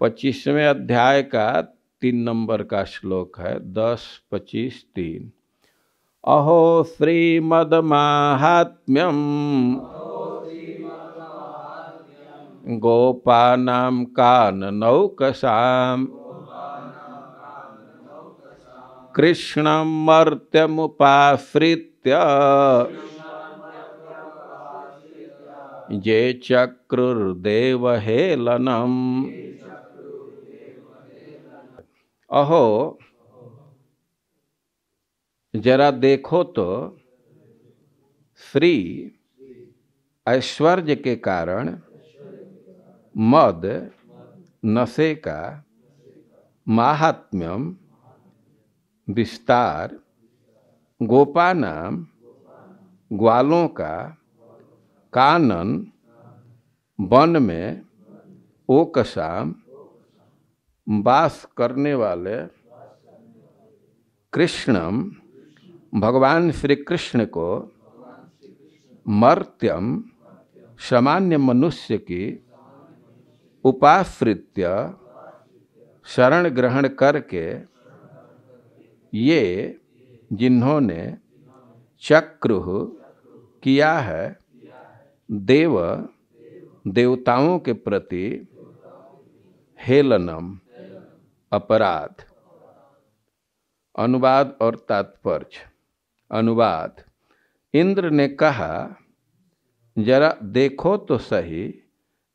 पच्चीसवें अध्याय का तीन नंबर का श्लोक है दस पच्चीस तीन अहो श्रीमदमाहात्म्यम गोपानाम कान नौकसाम कृष्णमर्त्यमुपाश्रित्य जे चक्रुर्देवेलनम अहो जरा देखो तो श्री ऐश्वर्य के कारण मद नशे का महात्म्यम विस्तार गोपानाम ग्वालों का कानन वन में ओकसाम वास करने वाले कृष्णम भगवान श्री कृष्ण को मर्त्यम सामान्य मनुष्य की उपाश्रित्य शरण ग्रहण करके ये जिन्होंने चक्रु किया है देव देवताओं के प्रति हेलनम अपराध अनुवाद और तात्पर्य अनुवाद इंद्र ने कहा जरा देखो तो सही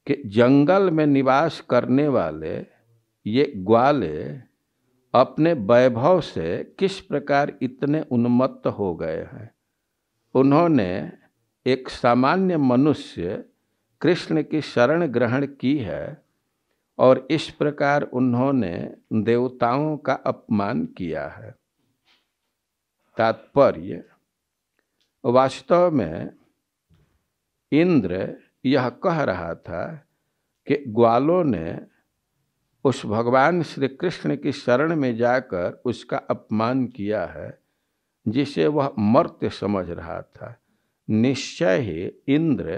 कि जंगल में निवास करने वाले ये ग्वाले अपने वैभव से किस प्रकार इतने उन्मत्त हो गए हैं उन्होंने एक सामान्य मनुष्य कृष्ण की शरण ग्रहण की है और इस प्रकार उन्होंने देवताओं का अपमान किया है तात्पर्य वास्तव में इंद्र यह कह रहा था कि ग्वालों ने उस भगवान श्री कृष्ण की शरण में जाकर उसका अपमान किया है जिसे वह मर्त्य समझ रहा था निश्चय ही इंद्र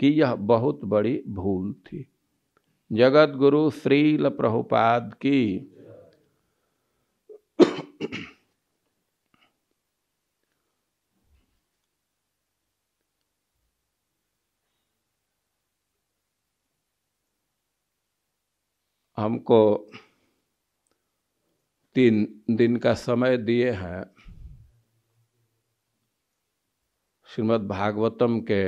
की यह बहुत बड़ी भूल थी जगत गुरु श्रील प्रभुपाद की हमको तीन दिन का समय दिए हैं श्रीमद् भागवतम के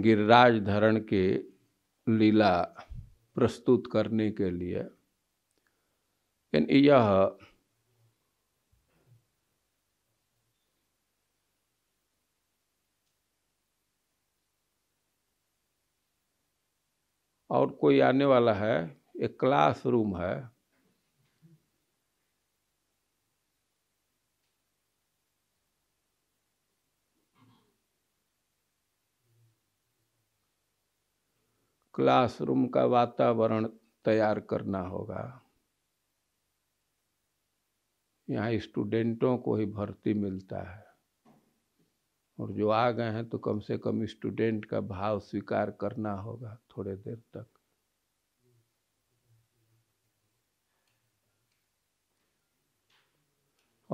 गिरिराज धरण के लीला प्रस्तुत करने के लिए यह और कोई आने वाला है एक क्लासरूम है क्लासरूम का वातावरण तैयार करना होगा यहाँ स्टूडेंटों को ही भर्ती मिलता है और जो आ गए हैं तो कम से कम स्टूडेंट का भाव स्वीकार करना होगा थोड़े देर तक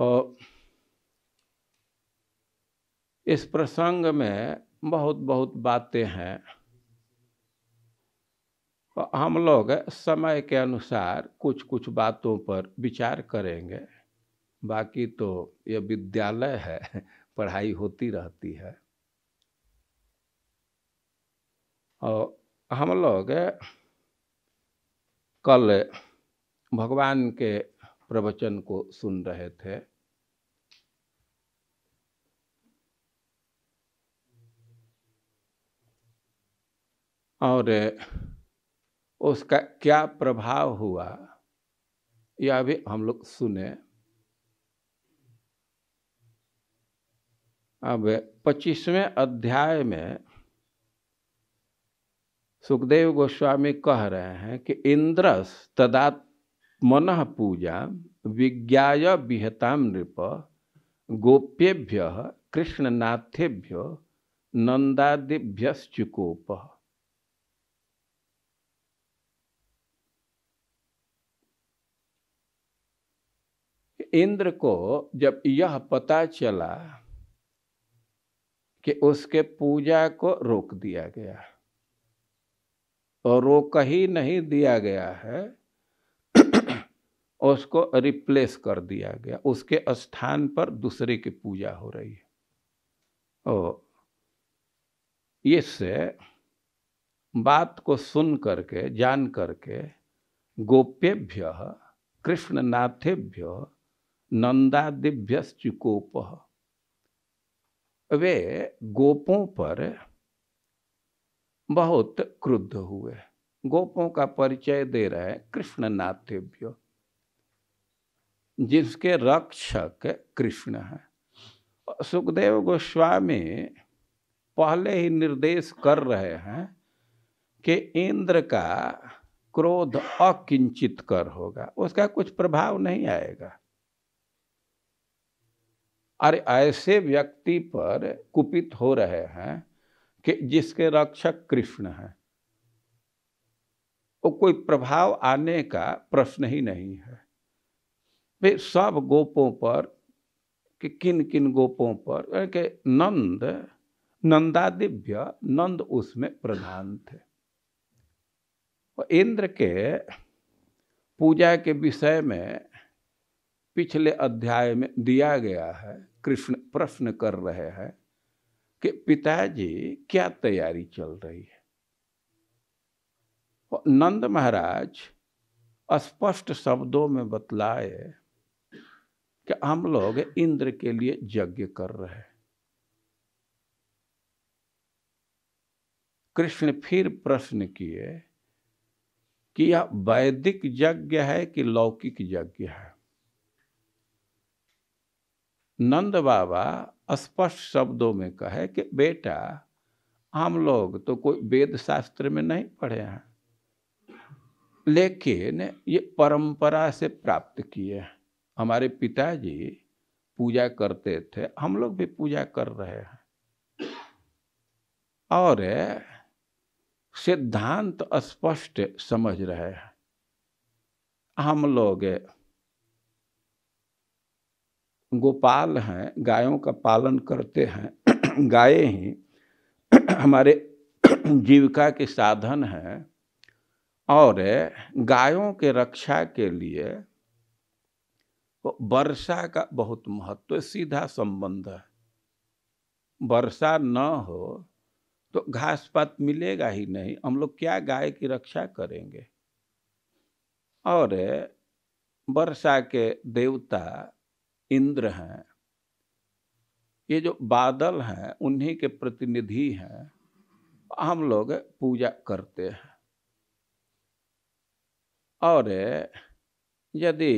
और इस प्रसंग में बहुत बहुत बातें हैं तो हम लोग समय के अनुसार कुछ कुछ बातों पर विचार करेंगे बाकी तो ये विद्यालय है पढ़ाई होती रहती है और हम लोग कल भगवान के प्रवचन को सुन रहे थे और उसका क्या प्रभाव हुआ यह अभी हम लोग सुने अब पच्चीसवें अध्याय में सुखदेव गोस्वामी कह रहे हैं कि इंद्रस तदात्मन पूजा विज्ञा विहता नृप गोप्येभ्य कृष्णनाथेभ्य नंदादिभ्यश्चुकोप इंद्र को जब यह पता चला कि उसके पूजा को रोक दिया गया और रोक ही नहीं दिया गया है उसको रिप्लेस कर दिया गया उसके स्थान पर दूसरे की पूजा हो रही है और इससे बात को सुन करके जान करके गोप्यभ्य कृष्णनाथेभ्य नंदादिभ्यश्च गोप वे गोपों पर बहुत क्रुद्ध हुए गोपों का परिचय दे रहे हैं कृष्ण नाथेभ्यो जिसके रक्षक कृष्ण हैं सुखदेव गोस्वामी पहले ही निर्देश कर रहे हैं कि इंद्र का क्रोध अकिंचित कर होगा उसका कुछ प्रभाव नहीं आएगा अरे ऐसे व्यक्ति पर कुपित हो रहे हैं कि जिसके रक्षक कृष्ण हैं वो कोई प्रभाव आने का प्रश्न ही नहीं है वे सब गोपों पर कि किन किन गोपों पर के नंद नंदादिव्य नंद उसमें प्रधान थे इंद्र के पूजा के विषय में पिछले अध्याय में दिया गया है कृष्ण प्रश्न कर रहे हैं कि पिताजी क्या तैयारी चल रही है नंद महाराज स्पष्ट शब्दों में बतलाए कि हम लोग इंद्र के लिए यज्ञ कर रहे हैं कृष्ण फिर प्रश्न किए कि यह वैदिक यज्ञ है कि लौकिक यज्ञ है नंद बाबा स्पष्ट शब्दों में कहे कि बेटा हम लोग तो कोई वेद शास्त्र में नहीं पढ़े हैं लेकिन ये परंपरा से प्राप्त किए हैं हमारे पिताजी पूजा करते थे हम लोग भी पूजा कर रहे हैं और सिद्धांत स्पष्ट समझ रहे हैं हम लोग गोपाल हैं गायों का पालन करते हैं गाय ही हमारे जीविका के साधन हैं और गायों के रक्षा के लिए वर्षा का बहुत महत्व सीधा संबंध है वर्षा न हो तो घास पात मिलेगा ही नहीं हम लोग क्या गाय की रक्षा करेंगे और वर्षा के देवता इंद्र हैं ये जो बादल हैं उन्हीं के प्रतिनिधि हैं हम लोग पूजा करते हैं और यदि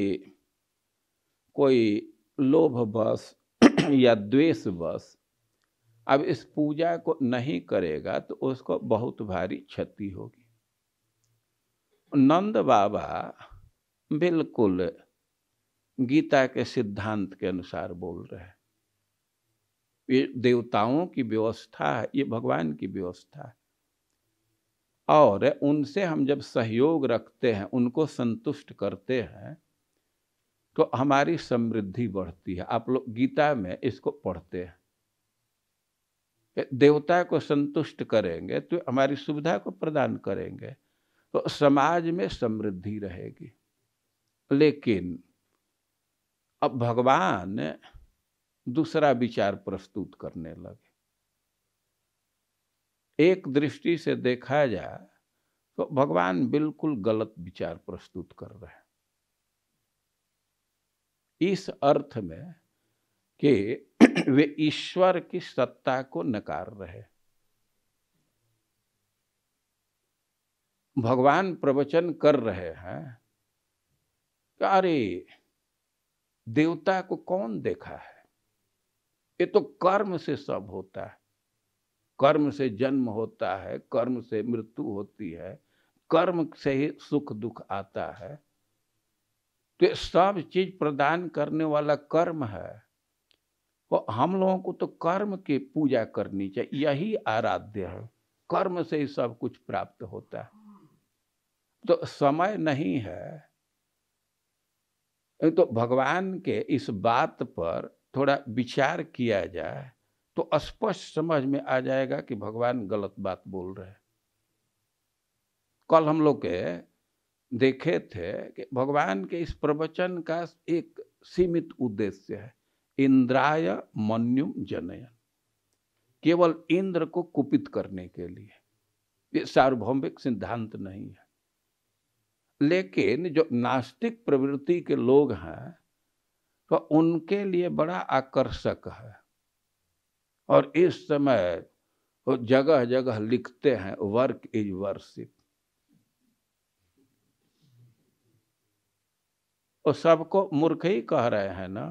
कोई लोभ बस या द्वेष बस अब इस पूजा को नहीं करेगा तो उसको बहुत भारी क्षति होगी नंद बाबा बिल्कुल गीता के सिद्धांत के अनुसार बोल रहे हैं ये देवताओं की व्यवस्था है ये भगवान की व्यवस्था है और उनसे हम जब सहयोग रखते हैं उनको संतुष्ट करते हैं तो हमारी समृद्धि बढ़ती है आप लोग गीता में इसको पढ़ते हैं देवता को संतुष्ट करेंगे तो हमारी सुविधा को प्रदान करेंगे तो समाज में समृद्धि रहेगी लेकिन अब भगवान दूसरा विचार प्रस्तुत करने लगे एक दृष्टि से देखा जाए तो भगवान बिल्कुल गलत विचार प्रस्तुत कर रहे हैं इस अर्थ में कि वे ईश्वर की सत्ता को नकार रहे भगवान प्रवचन कर रहे हैं अरे देवता को कौन देखा है ये तो कर्म से सब होता है कर्म से जन्म होता है कर्म से मृत्यु होती है कर्म से ही सुख दुख आता है तो ये सब चीज प्रदान करने वाला कर्म है और हम लोगों को तो कर्म की पूजा करनी चाहिए यही आराध्य है कर्म से ही सब कुछ प्राप्त होता है तो समय नहीं है तो भगवान के इस बात पर थोड़ा विचार किया जाए तो स्पष्ट समझ में आ जाएगा कि भगवान गलत बात बोल रहे हैं कल हम लोग के देखे थे कि भगवान के इस प्रवचन का एक सीमित उद्देश्य है इंद्राय मन्युम जनयन केवल इंद्र को कुपित करने के लिए ये सार्वभौमिक सिद्धांत नहीं है लेकिन जो नास्तिक प्रवृत्ति के लोग हैं तो उनके लिए बड़ा आकर्षक है और इस समय वो जगह जगह लिखते हैं वर्क इज वर्शिप और सबको मूर्ख ही कह रहे हैं ना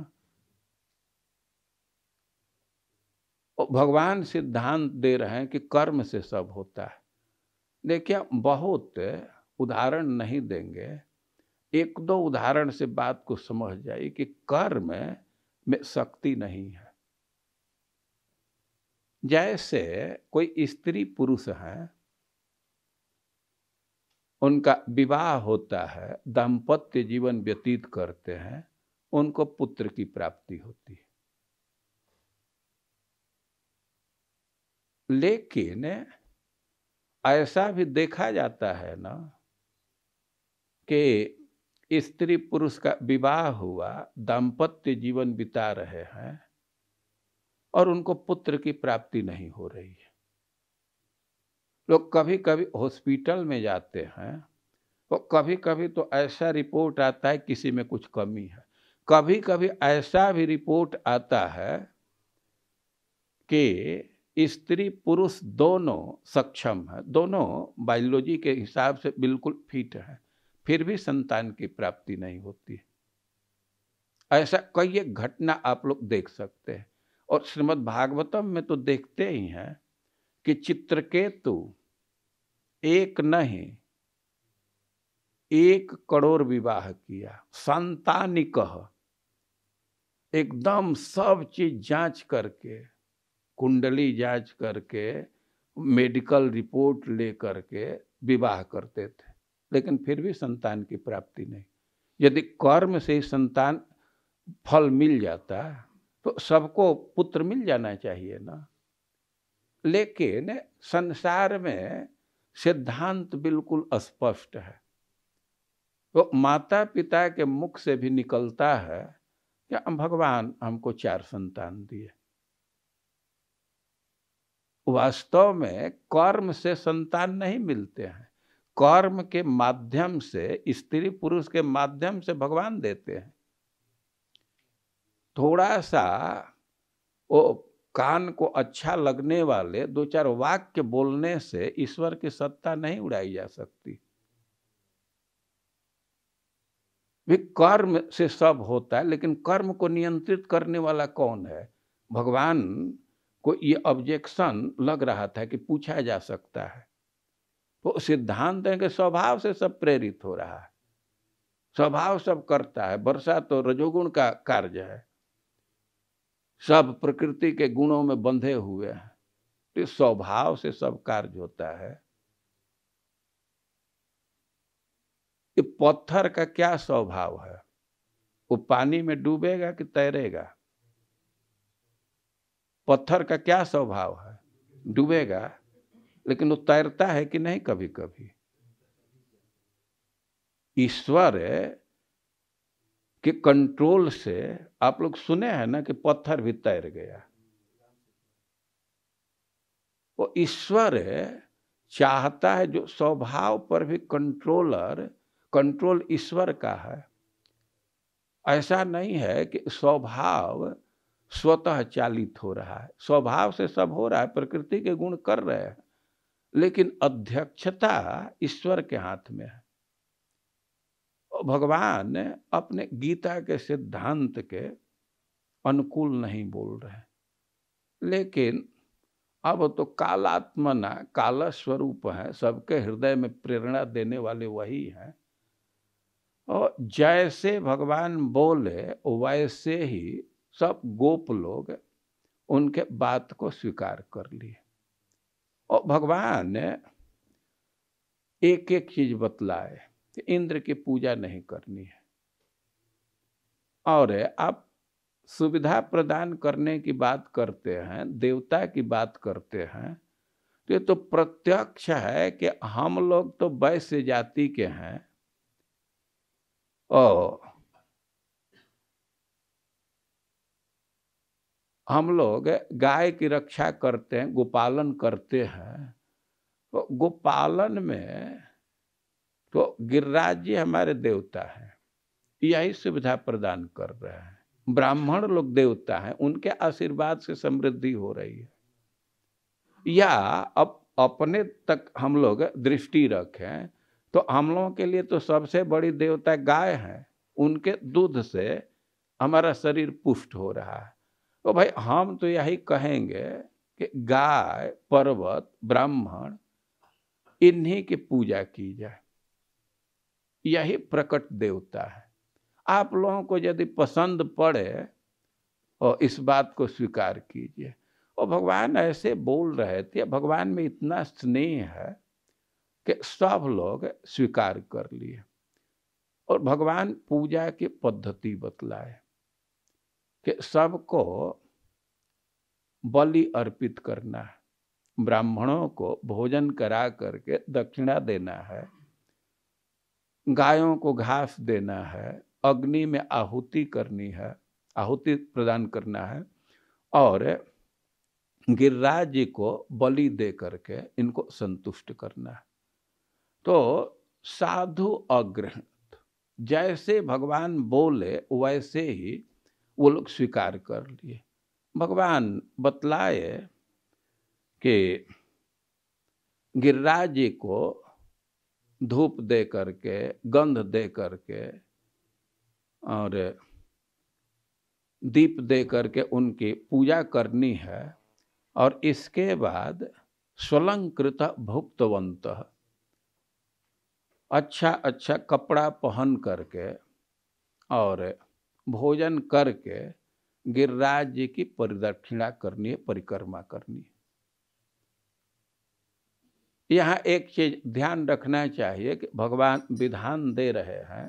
भगवान सिद्धांत दे रहे हैं कि कर्म से सब होता है देखिए बहुत उदाहरण नहीं देंगे एक दो उदाहरण से बात को समझ जाए कि कर्म में शक्ति नहीं है जैसे कोई स्त्री पुरुष है उनका विवाह होता है दाम्पत्य जीवन व्यतीत करते हैं उनको पुत्र की प्राप्ति होती है लेकिन ऐसा भी देखा जाता है ना के स्त्री पुरुष का विवाह हुआ दाम्पत्य जीवन बिता रहे हैं और उनको पुत्र की प्राप्ति नहीं हो रही है लोग कभी कभी हॉस्पिटल में जाते हैं तो कभी कभी तो ऐसा रिपोर्ट आता है किसी में कुछ कमी है कभी कभी ऐसा भी रिपोर्ट आता है कि स्त्री पुरुष दोनों सक्षम है दोनों बायोलॉजी के हिसाब से बिल्कुल फिट है फिर भी संतान की प्राप्ति नहीं होती है ऐसा कई एक घटना आप लोग देख सकते हैं और श्रीमद् भागवतम में तो देखते ही हैं कि चित्रकेतु एक नहीं एक करोड़ विवाह किया संतानी कह एकदम सब चीज जांच करके कुंडली जांच करके मेडिकल रिपोर्ट ले करके विवाह करते थे लेकिन फिर भी संतान की प्राप्ति नहीं यदि कर्म से संतान फल मिल जाता तो सबको पुत्र मिल जाना चाहिए ना लेकिन संसार में सिद्धांत बिल्कुल स्पष्ट है वो तो माता पिता के मुख से भी निकलता है कि भगवान हमको चार संतान दिए वास्तव में कर्म से संतान नहीं मिलते हैं कर्म के माध्यम से स्त्री पुरुष के माध्यम से भगवान देते हैं थोड़ा सा वो कान को अच्छा लगने वाले दो चार वाक्य बोलने से ईश्वर की सत्ता नहीं उड़ाई जा सकती भी कर्म से सब होता है लेकिन कर्म को नियंत्रित करने वाला कौन है भगवान को ये ऑब्जेक्शन लग रहा था कि पूछा जा सकता है वो सिद्धांत है कि स्वभाव से सब प्रेरित हो रहा है स्वभाव सब करता है वर्षा तो रजोगुण का कार्य है सब प्रकृति के गुणों में बंधे हुए हैं तो स्वभाव से सब कार्य होता है कि पत्थर का क्या स्वभाव है वो पानी में डूबेगा कि तैरेगा पत्थर का क्या स्वभाव है डूबेगा लेकिन वो तैरता है कि नहीं कभी कभी ईश्वर के कंट्रोल से आप लोग सुने हैं ना कि पत्थर भी तैर गया वो ईश्वर चाहता है जो स्वभाव पर भी कंट्रोलर कंट्रोल ईश्वर का है ऐसा नहीं है कि स्वभाव स्वतः चालित हो रहा है स्वभाव से सब हो रहा है प्रकृति के गुण कर रहे हैं लेकिन अध्यक्षता ईश्वर के हाथ में है भगवान अपने गीता के सिद्धांत के अनुकूल नहीं बोल रहे लेकिन अब तो कालात्मना काल स्वरूप है सबके हृदय में प्रेरणा देने वाले वही हैं और जैसे भगवान बोले वैसे ही सब गोप लोग उनके बात को स्वीकार कर लिए और भगवान एक एक चीज बतलाए कि इंद्र की पूजा नहीं करनी है और आप सुविधा प्रदान करने की बात करते हैं देवता की बात करते हैं तो ये तो प्रत्यक्ष है कि हम लोग तो वैश्य जाति के हैं और हम लोग गाय की रक्षा करते हैं गोपालन करते हैं तो गोपालन में तो गिरिराज जी हमारे देवता हैं यही सुविधा प्रदान कर रहे हैं ब्राह्मण लोग देवता हैं उनके आशीर्वाद से समृद्धि हो रही है या अब अपने तक हम लोग दृष्टि रखें तो हम लोगों के लिए तो सबसे बड़ी देवता गाय है उनके दूध से हमारा शरीर पुष्ट हो रहा है तो भाई हम तो यही कहेंगे कि गाय पर्वत ब्राह्मण इन्हीं की पूजा की जाए यही प्रकट देवता है आप लोगों को यदि पसंद पड़े और तो इस बात को स्वीकार कीजिए और भगवान ऐसे बोल रहे थे भगवान में इतना स्नेह है कि सब लोग स्वीकार कर लिए और भगवान पूजा की पद्धति बतलाए कि सबको बलि अर्पित करना है ब्राह्मणों को भोजन करा करके दक्षिणा देना है गायों को घास देना है अग्नि में आहुति करनी है आहुति प्रदान करना है और गिरिराज जी को बलि दे करके इनको संतुष्ट करना है तो साधु अग्रह जैसे भगवान बोले वैसे ही वो लोग स्वीकार कर लिए भगवान बतलाए कि गिरिराज जी को धूप दे करके गंध दे करके और दीप दे करके उनकी पूजा करनी है और इसके बाद स्वलंकृत भुक्तवंत अच्छा अच्छा कपड़ा पहन करके और भोजन करके गिरिराज जी की परिदक्षिणा करनी है परिक्रमा करनी है यहाँ एक चीज ध्यान रखना चाहिए कि भगवान विधान दे रहे हैं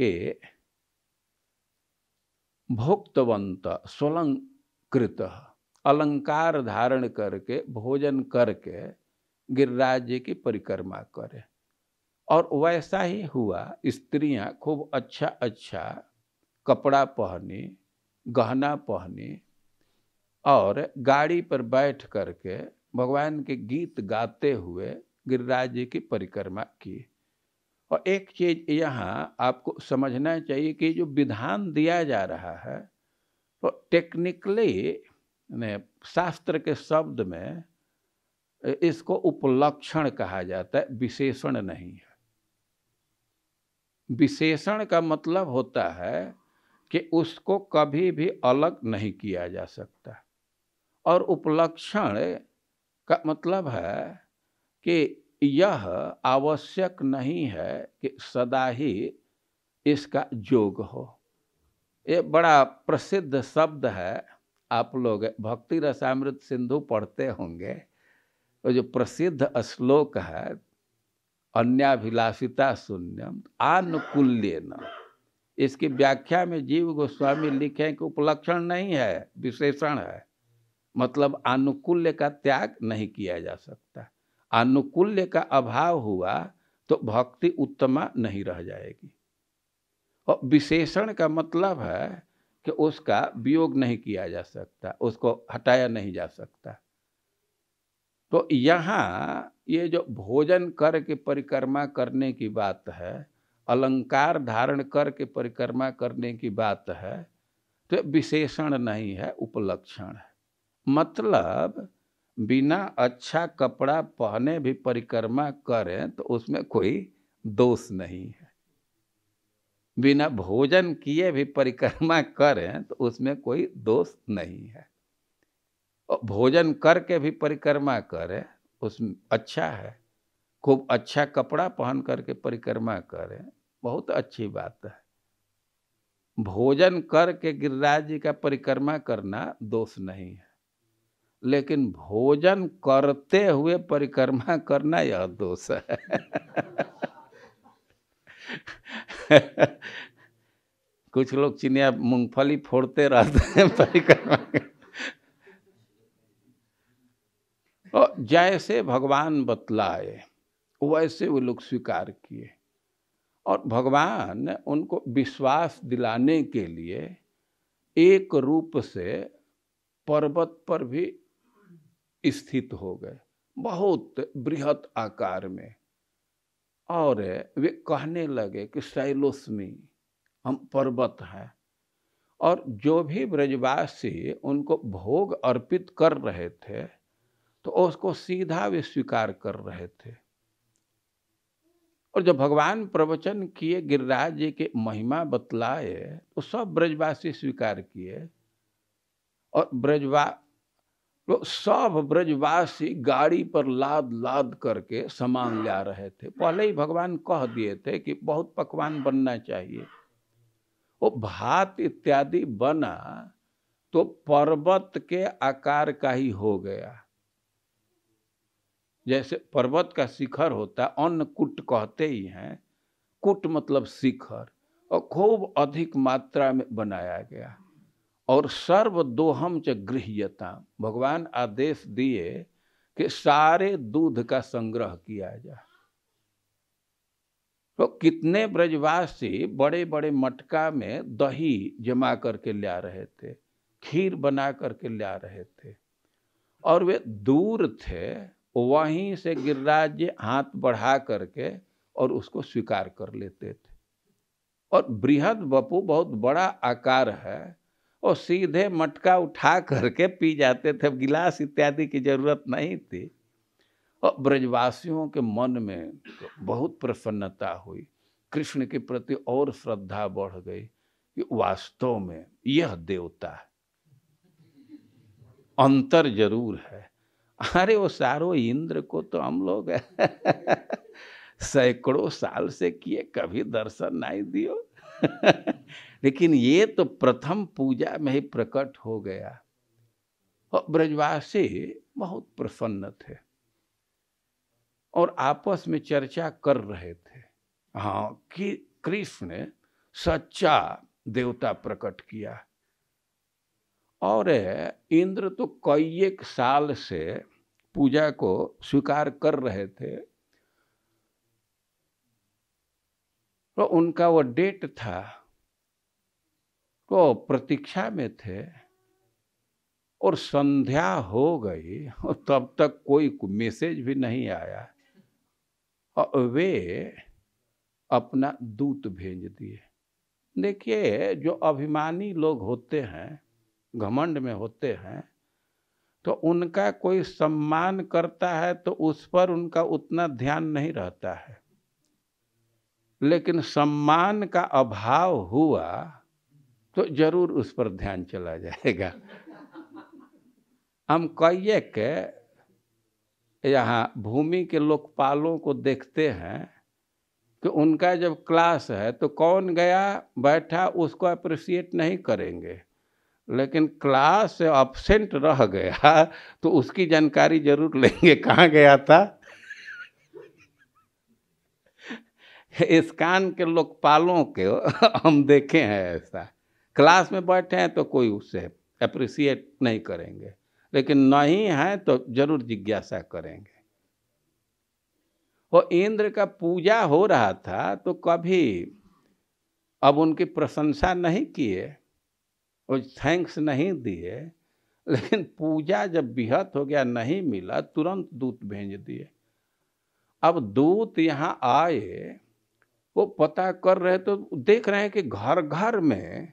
कि भोक्तवंत स्वलंकृत अलंकार धारण करके भोजन करके गिरिराज जी की परिक्रमा करें और वैसा ही हुआ स्त्रियां खूब अच्छा अच्छा कपड़ा पहने गहना पहने और गाड़ी पर बैठ करके भगवान के गीत गाते हुए गिरिराज जी की परिक्रमा की और एक चीज यहाँ आपको समझना चाहिए कि जो विधान दिया जा रहा है वो तो टेक्निकली शास्त्र के शब्द में इसको उपलक्षण कहा जाता है विशेषण नहीं है विशेषण का मतलब होता है कि उसको कभी भी अलग नहीं किया जा सकता और उपलक्षण का मतलब है कि यह आवश्यक नहीं है कि सदा ही इसका योग हो ये बड़ा प्रसिद्ध शब्द है आप लोग भक्ति रसामृत सिंधु पढ़ते होंगे वो जो प्रसिद्ध श्लोक है अन्याभिलाषिता शून्यम आनुकूल्य न इसकी व्याख्या में जीव गोस्वामी लिखे कि उपलक्षण नहीं है विशेषण है मतलब आनुकूल्य का त्याग नहीं किया जा सकता आनुकूल्य का अभाव हुआ तो भक्ति उत्तमा नहीं रह जाएगी और विशेषण का मतलब है कि उसका वियोग नहीं किया जा सकता उसको हटाया नहीं जा सकता तो यहाँ ये जो भोजन करके परिक्रमा करने की बात है अलंकार धारण करके परिक्रमा करने की बात है तो विशेषण नहीं है उपलक्षण है मतलब बिना अच्छा कपड़ा पहने भी परिक्रमा करें तो उसमें कोई दोष नहीं है बिना भोजन किए भी परिक्रमा करें तो उसमें कोई दोष नहीं है भोजन करके भी परिक्रमा करें उसमें अच्छा है खूब अच्छा कपड़ा पहन करके परिक्रमा करें बहुत अच्छी बात है भोजन करके गिरिराज जी का परिक्रमा करना दोष नहीं है लेकिन भोजन करते हुए परिक्रमा करना यह दोष है कुछ लोग चिनिया मूंगफली फोड़ते रहते हैं परिक्रमा और जैसे भगवान बतलाए वैसे वो लोग स्वीकार किए और भगवान ने उनको विश्वास दिलाने के लिए एक रूप से पर्वत पर भी स्थित हो गए बहुत बृहत आकार में और वे कहने लगे कि शैलोस्मी हम पर्वत हैं और जो भी ब्रजवासी उनको भोग अर्पित कर रहे थे तो उसको सीधा वे स्वीकार कर रहे थे और जब भगवान प्रवचन किए गिरिराज जी के महिमा बतलाए तो सब ब्रजवासी स्वीकार किए और ब्रजवा तो सब ब्रजवासी गाड़ी पर लाद लाद करके सामान ले रहे थे पहले ही भगवान कह दिए थे कि बहुत पकवान बनना चाहिए वो भात इत्यादि बना तो पर्वत के आकार का ही हो गया जैसे पर्वत का शिखर होता है अन्नकूट कहते ही हैं कूट मतलब शिखर और खूब अधिक मात्रा में बनाया गया और सर्व दोहम च गृह्यता भगवान आदेश दिए कि सारे दूध का संग्रह किया जाए तो कितने ब्रजवासी बड़े बड़े मटका में दही जमा करके ला रहे थे खीर बना करके ला रहे थे और वे दूर थे वहीं से गिरिराज हाथ बढ़ा करके और उसको स्वीकार कर लेते थे और बृहद बपू बहुत बड़ा आकार है और सीधे मटका उठा करके पी जाते थे अब गिलास इत्यादि की जरूरत नहीं थी और ब्रजवासियों के मन में बहुत प्रसन्नता हुई कृष्ण के प्रति और श्रद्धा बढ़ गई कि वास्तव में यह देवता है अंतर जरूर है अरे वो सारो इंद्र को तो हम लोग सैकड़ों साल से किए कभी दर्शन नहीं दियो लेकिन ये तो प्रथम पूजा में ही प्रकट हो गया और ब्रजवासी बहुत प्रसन्न थे और आपस में चर्चा कर रहे थे हाँ कि कृष्ण सच्चा देवता प्रकट किया और इंद्र तो कई एक साल से पूजा को स्वीकार कर रहे थे तो उनका वो डेट था तो प्रतीक्षा में थे और संध्या हो गई और तब तक कोई मैसेज भी नहीं आया और वे अपना दूत भेज दिए देखिए जो अभिमानी लोग होते हैं घमंड में होते हैं तो उनका कोई सम्मान करता है तो उस पर उनका उतना ध्यान नहीं रहता है लेकिन सम्मान का अभाव हुआ तो जरूर उस पर ध्यान चला जाएगा हम कहिए के यहाँ भूमि के लोकपालों को देखते हैं कि उनका जब क्लास है तो कौन गया बैठा उसको अप्रिसिएट नहीं करेंगे लेकिन क्लास से ऑबसेंट रह गया तो उसकी जानकारी जरूर लेंगे कहाँ गया था इस्कान के लोकपालों के हम देखे हैं ऐसा क्लास में बैठे हैं तो कोई उसे अप्रिसिएट नहीं करेंगे लेकिन नहीं है तो जरूर जिज्ञासा करेंगे वो इंद्र का पूजा हो रहा था तो कभी अब उनकी प्रशंसा नहीं किए वो थैंक्स नहीं दिए लेकिन पूजा जब बिहत हो गया नहीं मिला तुरंत दूत भेज दिए अब दूत यहाँ आए वो पता कर रहे तो देख रहे हैं कि घर घर में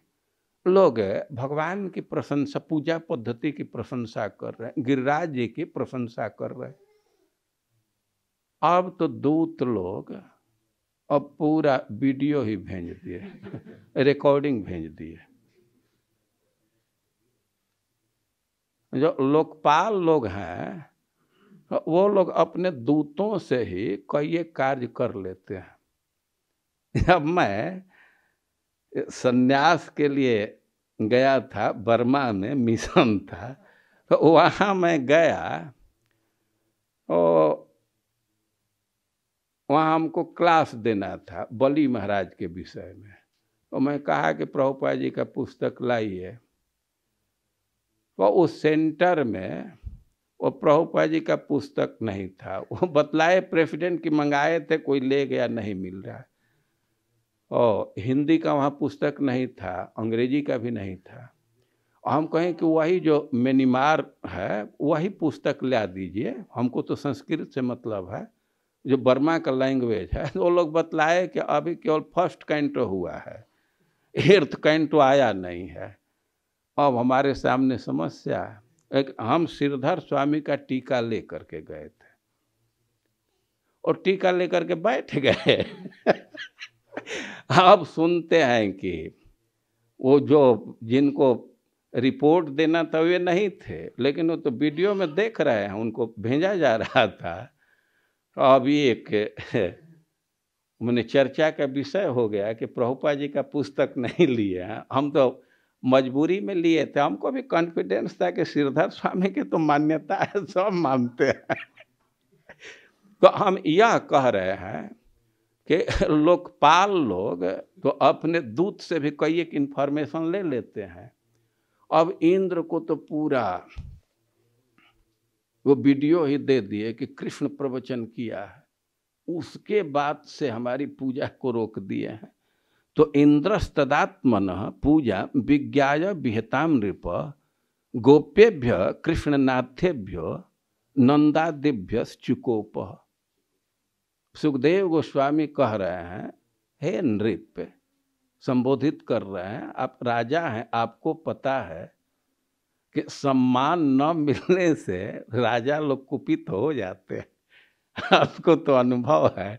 लोग भगवान की प्रशंसा पूजा पद्धति की प्रशंसा कर रहे हैं गिरिराज जी की प्रशंसा कर रहे हैं अब तो दूत लोग अब पूरा वीडियो ही भेज दिए रिकॉर्डिंग भेज दिए जो लोकपाल लोग हैं वो लोग अपने दूतों से ही कई कार्य कर लेते हैं जब मैं सन्यास के लिए गया था बर्मा में मिशन था तो वहाँ मैं गया ओ वहाँ हमको क्लास देना था बली महाराज के विषय में तो मैं कहा कि प्रभुपा जी का पुस्तक लाइए वो उस सेंटर में वो प्रभुपा जी का पुस्तक नहीं था वो बतलाए प्रेसिडेंट की मंगाए थे कोई ले गया नहीं मिल रहा और हिंदी का वहाँ पुस्तक नहीं था अंग्रेजी का भी नहीं था और हम कहें कि वही जो मेनिमार है वही पुस्तक ला दीजिए हमको तो संस्कृत से मतलब है जो बर्मा का लैंग्वेज है वो लोग बतलाए कि अभी केवल फर्स्ट कैंट हुआ है एर्थ कैंट आया नहीं है अब हमारे सामने समस्या है एक हम श्रीधर स्वामी का टीका लेकर के गए थे और टीका लेकर के बैठ गए अब सुनते हैं कि वो जो जिनको रिपोर्ट देना था वे नहीं थे लेकिन वो तो वीडियो में देख रहे हैं उनको भेजा जा रहा था अब एक मैंने चर्चा का विषय हो गया कि प्रभुपा जी का पुस्तक नहीं लिए हम तो मजबूरी में लिए थे हमको भी कॉन्फिडेंस था कि श्रीधर स्वामी की तो मान्यता है सब मानते हैं तो हम यह कह रहे हैं कि लोकपाल लोग तो अपने दूत से भी कई एक इन्फॉर्मेशन ले लेते हैं अब इंद्र को तो पूरा वो वीडियो ही दे दिए कि कृष्ण प्रवचन किया है उसके बाद से हमारी पूजा को रोक दिए हैं तो इंद्रस्तदात्मन पूजा विज्ञा विहताम नृप गोप्येभ्य कृष्णनाथेभ्य नंदादिभ्य चुकोप सुखदेव गोस्वामी कह रहे हैं हे नृप संबोधित कर रहे हैं आप राजा हैं आपको पता है कि सम्मान न मिलने से राजा लोग कुपित हो जाते हैं आपको तो अनुभव है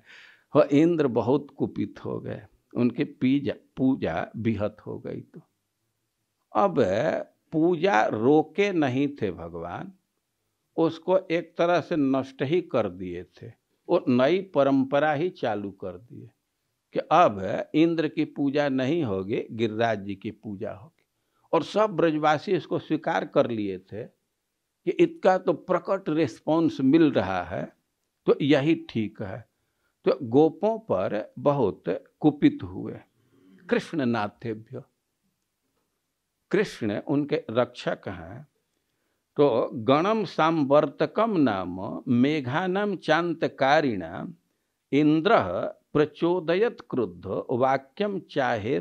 वह इंद्र बहुत कुपित हो गए उनके पीजा पूजा बिहत हो गई तो अब पूजा रोके नहीं थे भगवान उसको एक तरह से नष्ट ही कर दिए थे और नई परंपरा ही चालू कर दिए कि अब इंद्र की पूजा नहीं होगी गिरिराज जी की पूजा होगी और सब ब्रजवासी इसको स्वीकार कर लिए थे कि इसका तो प्रकट रिस्पॉन्स मिल रहा है तो यही ठीक है तो गोपों पर बहुत कुपित हुए कृष्ण नाथेभ्य कृष्ण उनके रक्षक हैं तो गणम सांवर्तकम नाम मेघानम चांतकारिणाम इंद्र प्रचोदयत क्रुद्ध वाक्यम चाहे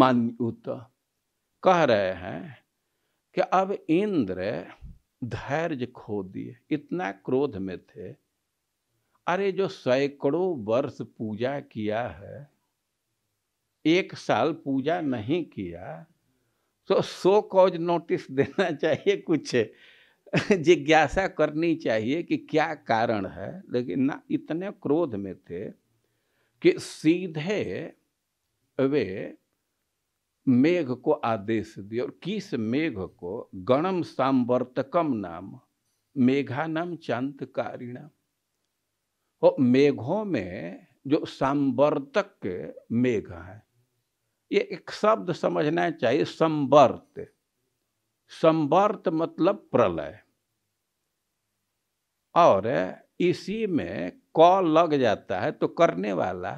मान्युत कह रहे हैं कि अब इंद्र धैर्य खो दिए इतना क्रोध में थे अरे जो सैकड़ों वर्ष पूजा किया है एक साल पूजा नहीं किया तो सो कॉज नोटिस देना चाहिए कुछ जिज्ञासा करनी चाहिए कि क्या कारण है लेकिन ना इतने क्रोध में थे कि सीधे वे मेघ को आदेश दिए और किस मेघ को गणम सांवर्तकम नाम मेघा नाम चांतकारिणाम वो मेघों में जो संवर्तक मेघ है ये एक शब्द समझना चाहिए संवर्त संवर्त मतलब प्रलय और इसी में क लग जाता है तो करने वाला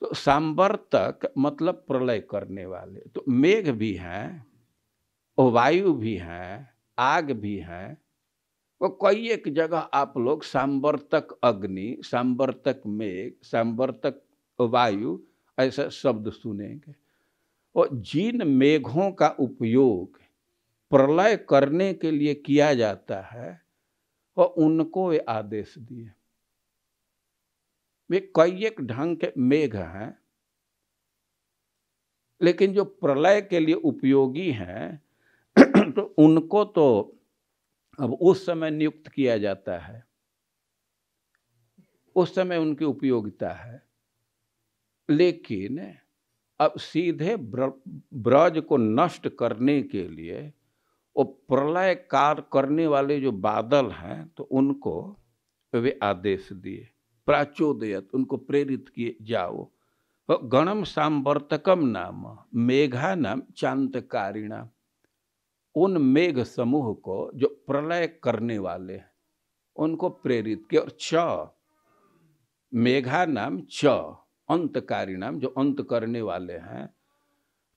तो संवर्तक मतलब प्रलय करने वाले तो मेघ भी हैं वायु भी हैं आग भी हैं वो कई एक जगह आप लोग सांवर्तक अग्नि सांवर्तक मेघ सांवर्तक वायु ऐसा शब्द सुनेंगे और जिन मेघों का उपयोग प्रलय करने के लिए किया जाता है वो उनको वे आदेश दिए वे कई एक ढंग के मेघ हैं लेकिन जो प्रलय के लिए उपयोगी हैं तो उनको तो अब उस समय नियुक्त किया जाता है उस समय उनकी उपयोगिता है लेकिन अब सीधे ब्रज को नष्ट करने के लिए वो प्रलय कार करने वाले जो बादल हैं तो उनको वे आदेश दिए प्राचोदयत उनको प्रेरित किए जाओ गणम सांवर्तकम नाम मेघा नाम चांतकारिणाम उन मेघ समूह को जो प्रलय करने वाले हैं उनको प्रेरित किया और च मेघा नाम च अंतकारी नाम जो अंत करने वाले हैं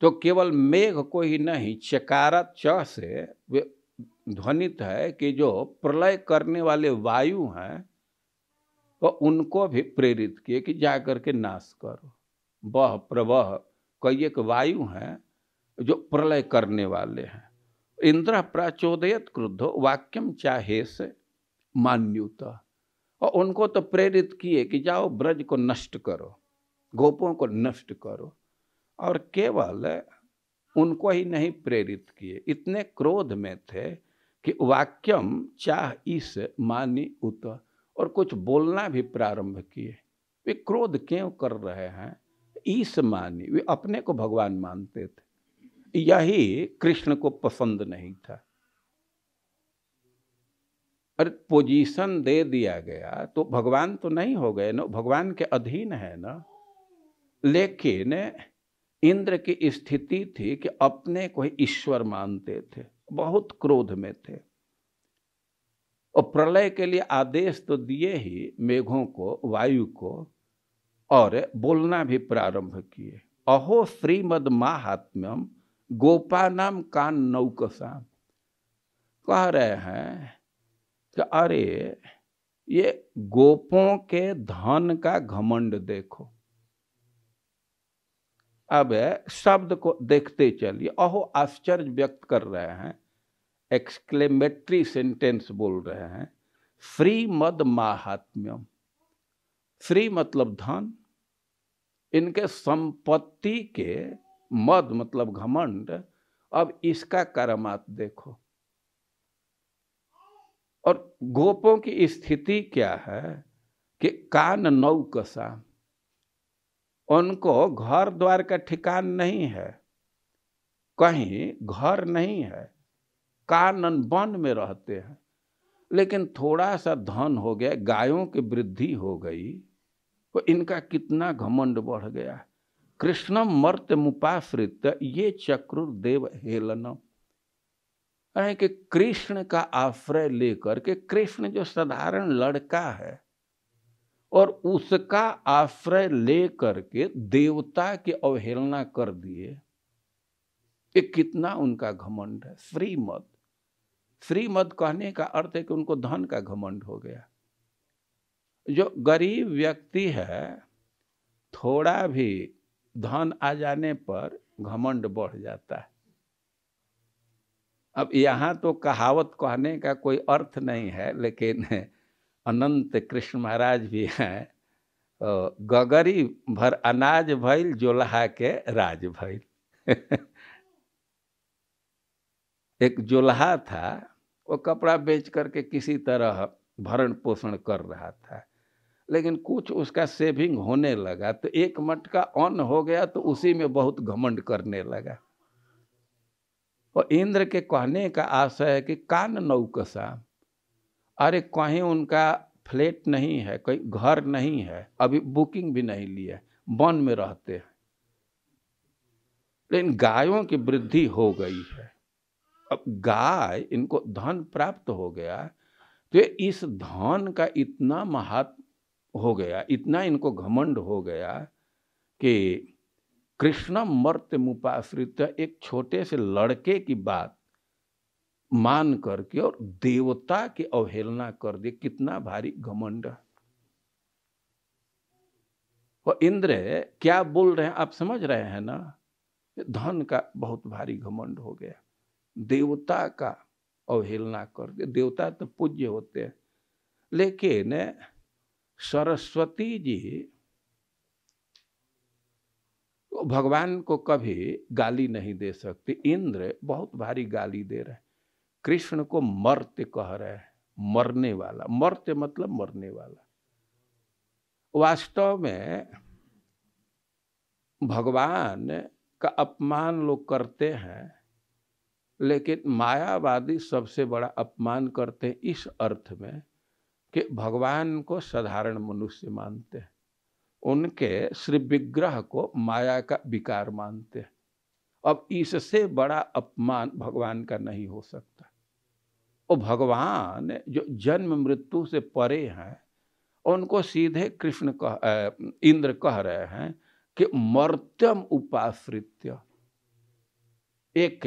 तो केवल मेघ को ही नहीं चकारा च से वे ध्वनित है कि जो प्रलय करने वाले वायु हैं तो उनको भी प्रेरित किए कि जा के नाश करो वह प्रवह कई एक वायु हैं जो प्रलय करने वाले हैं इंद्र प्रचोदयत क्रुद्धो वाक्यम चाहे से मान्युता और उनको तो प्रेरित किए कि जाओ ब्रज को नष्ट करो गोपों को नष्ट करो और केवल उनको ही नहीं प्रेरित किए इतने क्रोध में थे कि वाक्यम चाह इस मानी उत और कुछ बोलना भी प्रारंभ किए वे क्रोध क्यों कर रहे हैं ईस मानी वे अपने को भगवान मानते थे यही कृष्ण को पसंद नहीं था अरे पोजीशन दे दिया गया तो भगवान तो नहीं हो गए ना भगवान के अधीन है ना लेकिन इंद्र की स्थिति थी कि अपने को ईश्वर मानते थे बहुत क्रोध में थे और प्रलय के लिए आदेश तो दिए ही मेघों को वायु को और बोलना भी प्रारंभ किए अहो श्रीमद महात्म्यम गोपा नाम कान नौकसा कह रहे हैं कि अरे ये गोपों के धन का घमंड देखो अब शब्द को देखते चलिए अहो आश्चर्य व्यक्त कर रहे हैं एक्सक्लेमेटरी सेंटेंस बोल रहे हैं फ्री मद महात्म्यम फ्री मतलब धन इनके संपत्ति के मद मतलब घमंड अब इसका करामात देखो और गोपों की स्थिति क्या है कि कान नौ कसा उनको घर द्वार का ठिकान नहीं है कहीं घर नहीं है कानन वन में रहते हैं लेकिन थोड़ा सा धन हो गया गायों की वृद्धि हो गई तो इनका कितना घमंड बढ़ गया कृष्णम मर्त मुपाश्रित ये चक्रुर्देव हेलन यानी कि कृष्ण का आश्रय लेकर के कृष्ण जो साधारण लड़का है और उसका आश्रय लेकर के देवता की अवहेलना कर दिए ये कितना उनका घमंड है श्रीमद श्रीमद कहने का अर्थ है कि उनको धन का घमंड हो गया जो गरीब व्यक्ति है थोड़ा भी धन आ जाने पर घमंड बढ़ जाता है अब यहाँ तो कहावत कहने का कोई अर्थ नहीं है लेकिन अनंत कृष्ण महाराज भी हैं गगरी भर अनाज भैल जोलहा के राज भैल एक जोलहा था वो कपड़ा बेच करके किसी तरह भरण पोषण कर रहा था लेकिन कुछ उसका सेविंग होने लगा तो एक मटका ऑन हो गया तो उसी में बहुत घमंड करने लगा और इंद्र के कहने का आशय है कि कान नौकसा अरे कहीं उनका फ्लैट नहीं है कोई घर नहीं है अभी बुकिंग भी नहीं लिया वन में रहते हैं लेकिन गायों की वृद्धि हो गई है अब गाय इनको धन प्राप्त हो गया तो इस धन का इतना महत्व हो गया इतना इनको घमंड हो गया कि कृष्ण मर्त मुपाश्रित एक छोटे से लड़के की बात मान करके और देवता की अवहेलना कर दे कितना भारी घमंड और इंद्र क्या बोल रहे हैं आप समझ रहे हैं ना धन का बहुत भारी घमंड हो गया देवता का अवहेलना कर दे देवता तो पूज्य होते हैं लेकिन सरस्वती जी भगवान को कभी गाली नहीं दे सकते इंद्र बहुत भारी गाली दे रहे कृष्ण को मर्त्य कह रहे हैं मरने वाला मर्त्य मतलब मरने वाला वास्तव में भगवान का अपमान लोग करते हैं लेकिन मायावादी सबसे बड़ा अपमान करते हैं इस अर्थ में कि भगवान को साधारण मनुष्य मानते हैं उनके श्री विग्रह को माया का विकार मानते हैं अब इससे बड़ा अपमान भगवान का नहीं हो सकता वो भगवान जो जन्म मृत्यु से परे हैं उनको सीधे कृष्ण कह इंद्र कह रहे हैं कि मर्त्यम उपाश्रित्य एक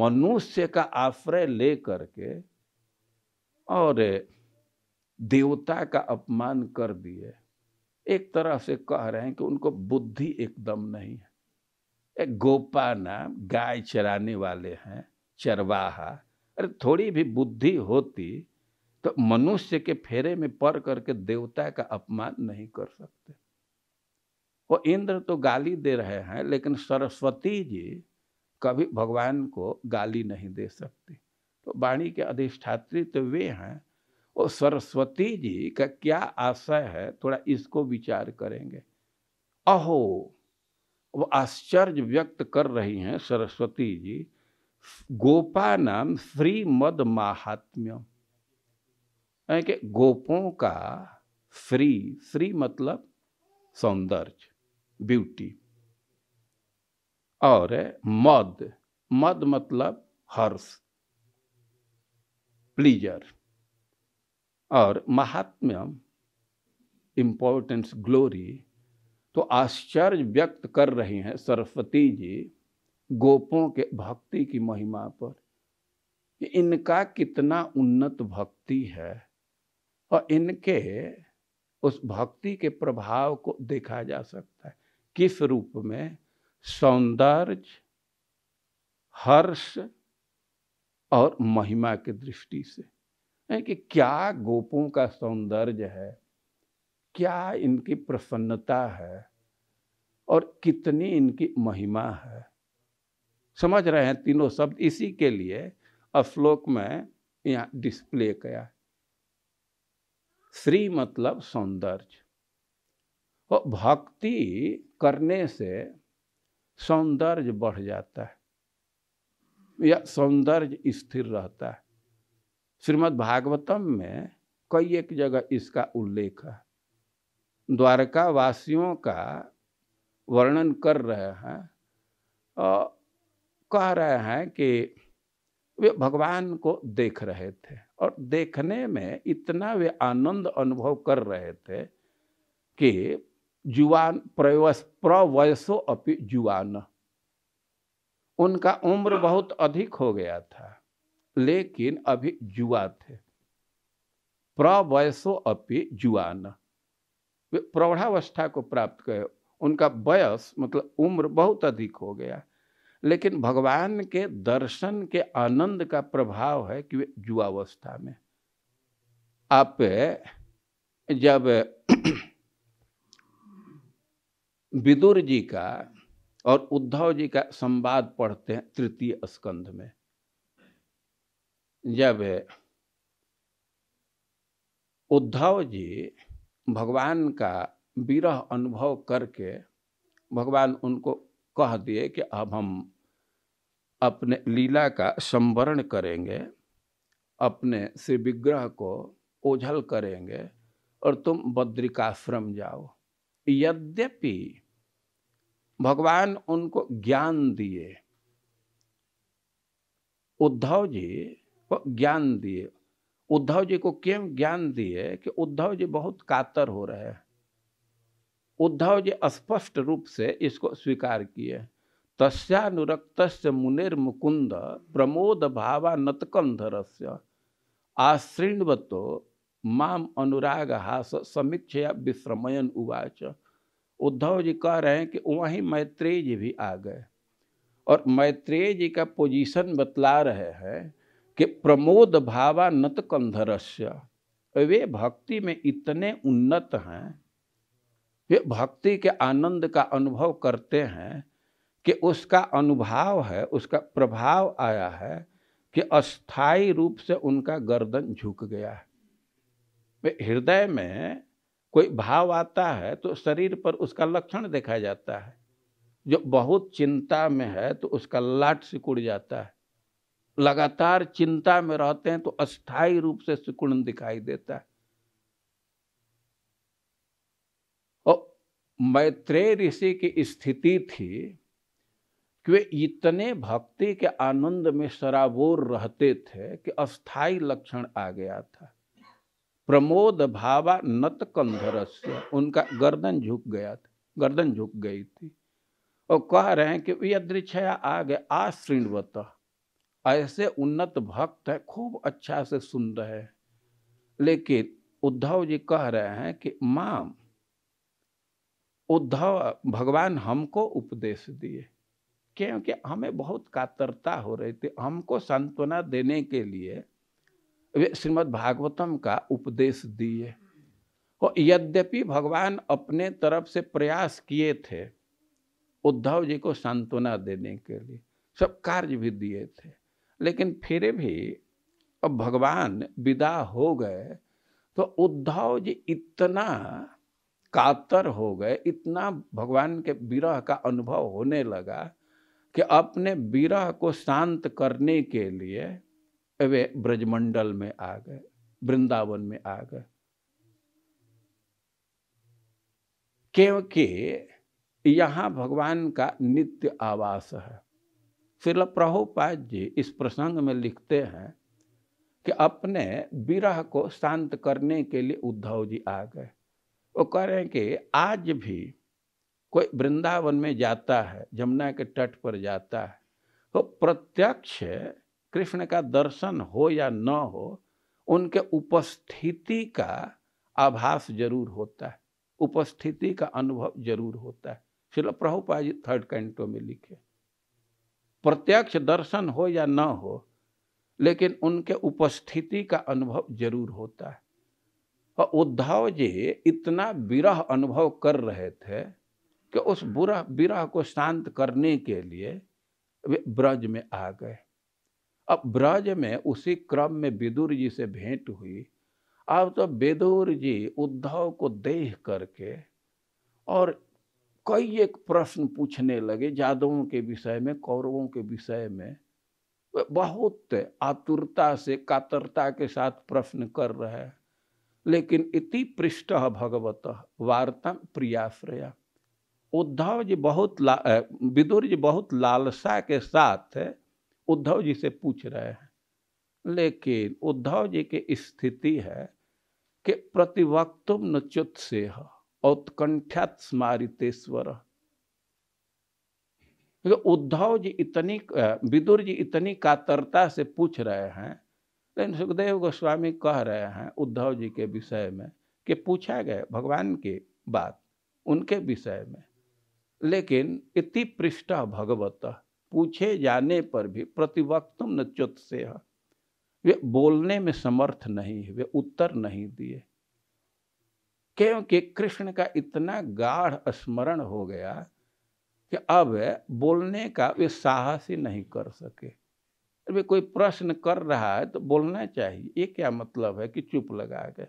मनुष्य का आश्रय लेकर के और देवता का अपमान कर दिए एक तरह से कह रहे हैं कि उनको बुद्धि एकदम नहीं है एक गोपा नाम गाय चराने वाले हैं चरवाहा अरे थोड़ी भी बुद्धि होती तो मनुष्य के फेरे में पर करके देवता का अपमान नहीं कर सकते वो इंद्र तो गाली दे रहे हैं लेकिन सरस्वती जी कभी भगवान को गाली नहीं दे सकती तो वाणी के अधिष्ठात्री तो वे हैं और सरस्वती जी का क्या आशय है थोड़ा इसको विचार करेंगे अहो वो आश्चर्य व्यक्त कर रही हैं सरस्वती जी गोपा नाम श्री मद महात्म्य गोपों का श्री श्री मतलब सौंदर्य ब्यूटी और मद मद मतलब हर्ष प्लीजर और महात्म्य इम्पोर्टेंस ग्लोरी तो आश्चर्य व्यक्त कर रहे हैं सरस्वती जी गोपों के भक्ति की महिमा पर कि इनका कितना उन्नत भक्ति है और इनके उस भक्ति के प्रभाव को देखा जा सकता है किस रूप में सौंदर्य हर्ष और महिमा की दृष्टि से है कि क्या गोपों का सौंदर्य है क्या इनकी प्रसन्नता है और कितनी इनकी महिमा है समझ रहे हैं तीनों शब्द इसी के लिए अश्लोक में यहाँ डिस्प्ले किया श्री मतलब सौंदर्य और भक्ति करने से सौंदर्य बढ़ जाता है या सौंदर्य स्थिर रहता है श्रीमद् भागवतम में कई एक जगह इसका उल्लेख है द्वारका वासियों का वर्णन कर रहे हैं और कह रहे हैं कि वे भगवान को देख रहे थे और देखने में इतना वे आनंद अनुभव कर रहे थे कि जुआन प्रवस प्रवयसो अपि जुआन उनका उम्र बहुत अधिक हो गया था लेकिन अभी जुआ थे प्रवयसो अपि जुआन वे प्रौढ़ावस्था को प्राप्त गए उनका वयस मतलब उम्र बहुत अधिक हो गया लेकिन भगवान के दर्शन के आनंद का प्रभाव है कि वे जुआवस्था में आप जब विदुर जी का और उद्धव जी का संवाद पढ़ते हैं तृतीय स्कंध में जब उद्धव जी भगवान का विरह अनुभव करके भगवान उनको कह दिए कि अब हम अपने लीला का संवरण करेंगे अपने श्री विग्रह को ओझल करेंगे और तुम बद्रिकाश्रम जाओ यद्यपि भगवान उनको ज्ञान दिए उद्धव जी ज्ञान दिए उद्धव जी को क्यों ज्ञान दिए कि उद्धव जी बहुत कातर हो रहे हैं उद्धव जी स्पष्ट रूप से इसको स्वीकार किए तस्यानुरक्त मुनिर मुकुंद प्रमोद भावा नतकंधरस्य आश्रीणवतो माम अनुराग हास समीक्षया विश्रमयन उवाच उद्धव जी कह रहे हैं कि वहीं मैत्रेय जी भी आ गए और मैत्रेय जी का पोजीशन बतला रहे हैं कि प्रमोद नत कंधरस्य वे भक्ति में इतने उन्नत हैं वे भक्ति के आनंद का अनुभव करते हैं कि उसका अनुभाव है उसका प्रभाव आया है कि अस्थाई रूप से उनका गर्दन झुक गया है वे हृदय में कोई भाव आता है तो शरीर पर उसका लक्षण देखा जाता है जो बहुत चिंता में है तो उसका लाट सिकुड़ जाता है लगातार चिंता में रहते हैं तो अस्थाई रूप से सिकुड़न दिखाई देता है और मैत्रेय ऋषि की स्थिति थी कि वे इतने भक्ति के आनंद में सराबोर रहते थे कि अस्थाई लक्षण आ गया था प्रमोद भावा नत कंधरस्य उनका गर्दन झुक गया था गर्दन झुक गई थी और कह रहे हैं कि यदृक्षया आ गए आश्रीणवतः ऐसे उन्नत भक्त है खूब अच्छा से सुन रहे हैं लेकिन उद्धव जी कह रहे हैं कि माम उद्धव भगवान हमको उपदेश दिए क्योंकि हमें बहुत कातरता हो रही थी हमको सांत्वना देने के लिए वे श्रीमद् भागवतम का उपदेश दिए और यद्यपि भगवान अपने तरफ से प्रयास किए थे उद्धव जी को सांत्वना देने के लिए सब कार्य भी दिए थे लेकिन फिर भी अब भगवान विदा हो गए तो उद्धव जी इतना कातर हो गए इतना भगवान के विरह का अनुभव होने लगा कि अपने विरह को शांत करने के लिए वे ब्रजमंडल में आ गए वृंदावन में आ गए क्योंकि यहाँ भगवान का नित्य आवास है श्रील प्रभुपाद जी इस प्रसंग में लिखते हैं कि अपने विरह को शांत करने के लिए उद्धव जी आ गए वो कह रहे हैं कि आज भी कोई वृंदावन में जाता है जमुना के तट पर जाता है तो प्रत्यक्ष कृष्ण का दर्शन हो या न हो उनके उपस्थिति का आभास जरूर होता है उपस्थिति का अनुभव जरूर होता है शिल प्रभुपा जी थर्ड कैंटो में लिखे प्रत्यक्ष दर्शन हो या न हो लेकिन उनके उपस्थिति का अनुभव जरूर होता है और उद्धव जी इतना विरह अनुभव कर रहे थे कि उस बुरा विरह को शांत करने के लिए वे ब्रज में आ गए अब ब्रज में उसी क्रम में विदुर जी से भेंट हुई अब तो विदुर जी उद्धव को देख करके और कई एक प्रश्न पूछने लगे जादवों के विषय में कौरवों के विषय में बहुत आतुरता से कातरता के साथ प्रश्न कर रहे हैं लेकिन इति पृष्ठ भगवत वार्ता प्रियाश्रया उद्धव जी बहुत ला विदुर जी बहुत लालसा के साथ उद्धव जी से पूछ रहे हैं लेकिन उद्धव जी की स्थिति है कि प्रतिवक्तुम नच्युत से है औत्कंठ्यात स्मारितेश्वर उद्धव जी इतनी विदुर जी इतनी कातरता से पूछ रहे हैं लेकिन सुखदेव गोस्वामी कह रहे हैं उद्धव जी के विषय में कि पूछा गया भगवान की बात उनके विषय में लेकिन इति पृष्ठ भगवत पूछे जाने पर भी प्रतिवक्तम न चुत से वे बोलने में समर्थ नहीं वे उत्तर नहीं दिए क्योंकि कृष्ण का इतना गाढ़ स्मरण हो गया कि अब बोलने का वे साहस ही नहीं कर सके अभी कोई प्रश्न कर रहा है तो बोलना चाहिए ये क्या मतलब है कि चुप लगा के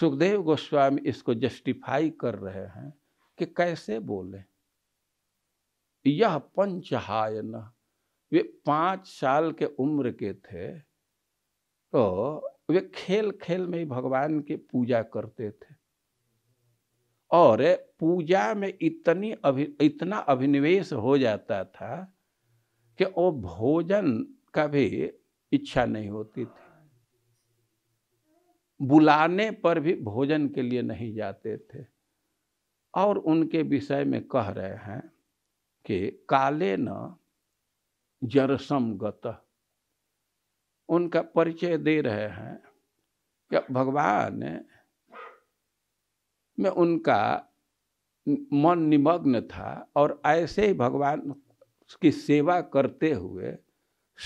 सुखदेव गोस्वामी इसको जस्टिफाई कर रहे हैं कि कैसे बोले यह पंचहायन वे पांच साल के उम्र के थे तो वे खेल खेल में ही भगवान की पूजा करते थे और पूजा में इतनी अभि इतना अभिनिवेश हो जाता था कि वो भोजन का भी इच्छा नहीं होती थी बुलाने पर भी भोजन के लिए नहीं जाते थे और उनके विषय में कह रहे हैं कि काले न जरसम गतः उनका परिचय दे रहे हैं कि भगवान में उनका मन निमग्न था और ऐसे ही भगवान की सेवा करते हुए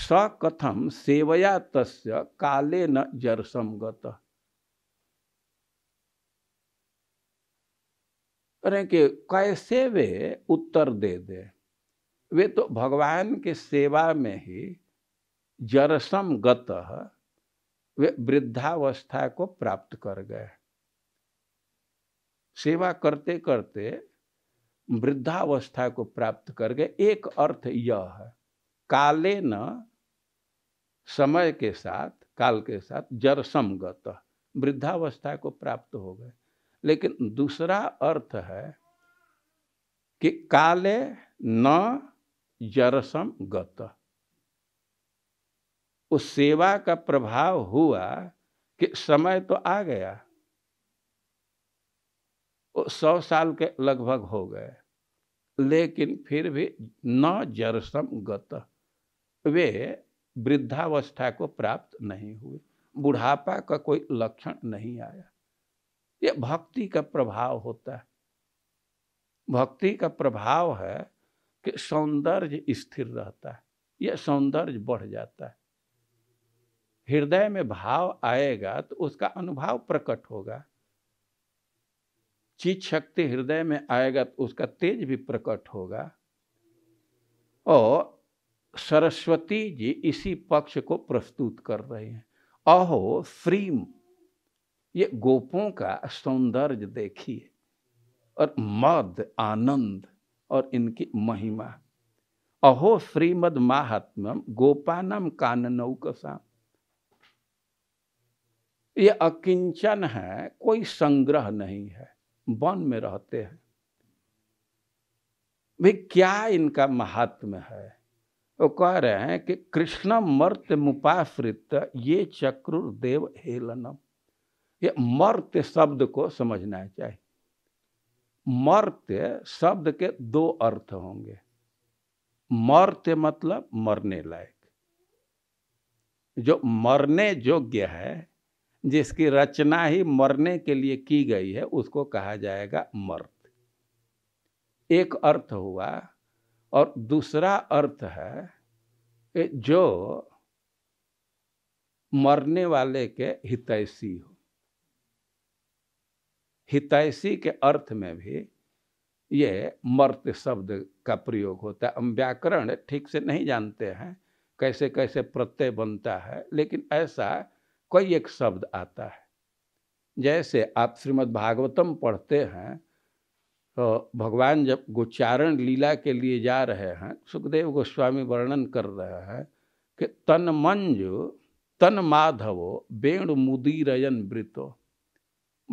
सकथम सेवया तस्य काले न जरसम गत अरे कि कैसे वे उत्तर दे दे वे तो भगवान के सेवा में ही जरसम गत वे वृद्धावस्था को प्राप्त कर गए सेवा करते करते वृद्धावस्था को प्राप्त कर गए एक अर्थ यह है काले न समय के साथ काल के साथ जरसम गत वृद्धावस्था को प्राप्त हो गए लेकिन दूसरा अर्थ है कि काले न जरसम गत उस सेवा का प्रभाव हुआ कि समय तो आ गया सौ साल के लगभग हो गए लेकिन फिर भी न जरसम गत वे वृद्धावस्था को प्राप्त नहीं हुए बुढ़ापा का कोई लक्षण नहीं आया ये भक्ति का प्रभाव होता है भक्ति का प्रभाव है कि सौंदर्य स्थिर रहता है यह सौंदर्य बढ़ जाता है हृदय में भाव आएगा तो उसका अनुभाव प्रकट होगा चीज शक्ति हृदय में आएगा तो उसका तेज भी प्रकट होगा और सरस्वती जी इसी पक्ष को प्रस्तुत कर रहे हैं अहो फ्रीम ये गोपों का सौंदर्य देखिए और मद आनंद और इनकी महिमा अहो श्रीमद महात्म गोपानम काननौकसाम ये अकिंचन है कोई संग्रह नहीं है वन में रहते हैं भाई क्या इनका महात्म है वो कह रहे हैं कि कृष्ण मर्त मुपाश्रित ये चक्रुर्देव हेलनम ये मर्त शब्द को समझना चाहिए मर्त्य शब्द के दो अर्थ होंगे मर्त्य मतलब मरने लायक जो मरने योग्य है जिसकी रचना ही मरने के लिए की गई है उसको कहा जाएगा मर्द एक अर्थ हुआ और दूसरा अर्थ है जो मरने वाले के हितैषी हो हितैषी के अर्थ में भी ये मर्त शब्द का प्रयोग होता है हम व्याकरण ठीक से नहीं जानते हैं कैसे कैसे प्रत्यय बनता है लेकिन ऐसा कोई एक शब्द आता है जैसे आप श्रीमद् भागवतम पढ़ते हैं तो भगवान जब गोचारण लीला के लिए जा रहे हैं सुखदेव गोस्वामी वर्णन कर रहे हैं कि तन मंजु तन माधवो बेण मुदीरयन वृतो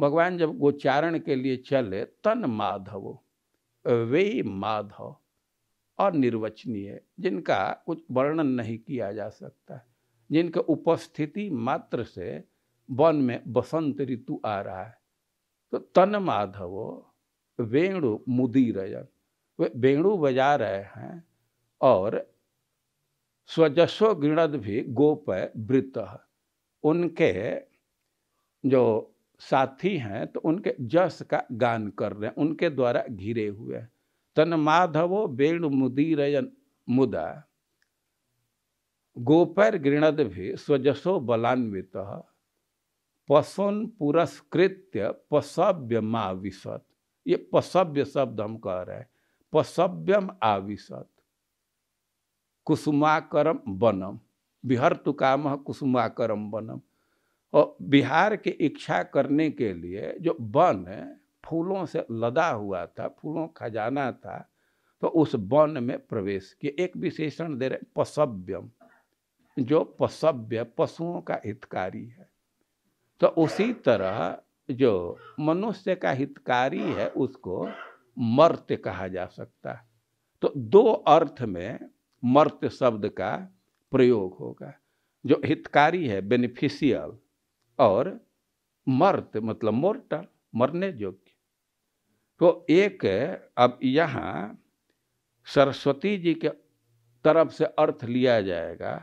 भगवान जब गोचारण के लिए चले तन माधवो वे माधव और निर्वचनीय जिनका कुछ वर्णन नहीं किया जा सकता है जिनका उपस्थिति मात्र से वन में बसंत ऋतु आ रहा है तो तन माधव वेणु मुदीरयन वे वेणु बजा रहे हैं और स्वजस्व गृणद भी गोप वृत उनके जो साथी हैं तो उनके जस का गान कर रहे हैं उनके द्वारा घिरे हुए हैं तन माधवो वेणु रजन मुदा गोपैर गृणद भी स्वजसो बलान्वित पशुन पुरस्कृत्य पसव्यम आविशत ये पसव्य शब्द हम कह रहे हैं पसव्यम आविशत कुसुमाकरम बनम बिहार तुकाम कुसुमाकरम बनम और बिहार के इच्छा करने के लिए जो वन फूलों से लदा हुआ था फूलों खजाना था तो उस वन में प्रवेश किए एक विशेषण दे रहे पसव्यम जो पसभ्य पशुओं का हितकारी है तो उसी तरह जो मनुष्य का हितकारी है उसको मर्त्य कहा जा सकता है तो दो अर्थ में मर्त्य शब्द का प्रयोग होगा जो हितकारी है बेनिफिशियल और मर्त मतलब मोर्टल मरने योग्य तो एक अब यहाँ सरस्वती जी के तरफ से अर्थ लिया जाएगा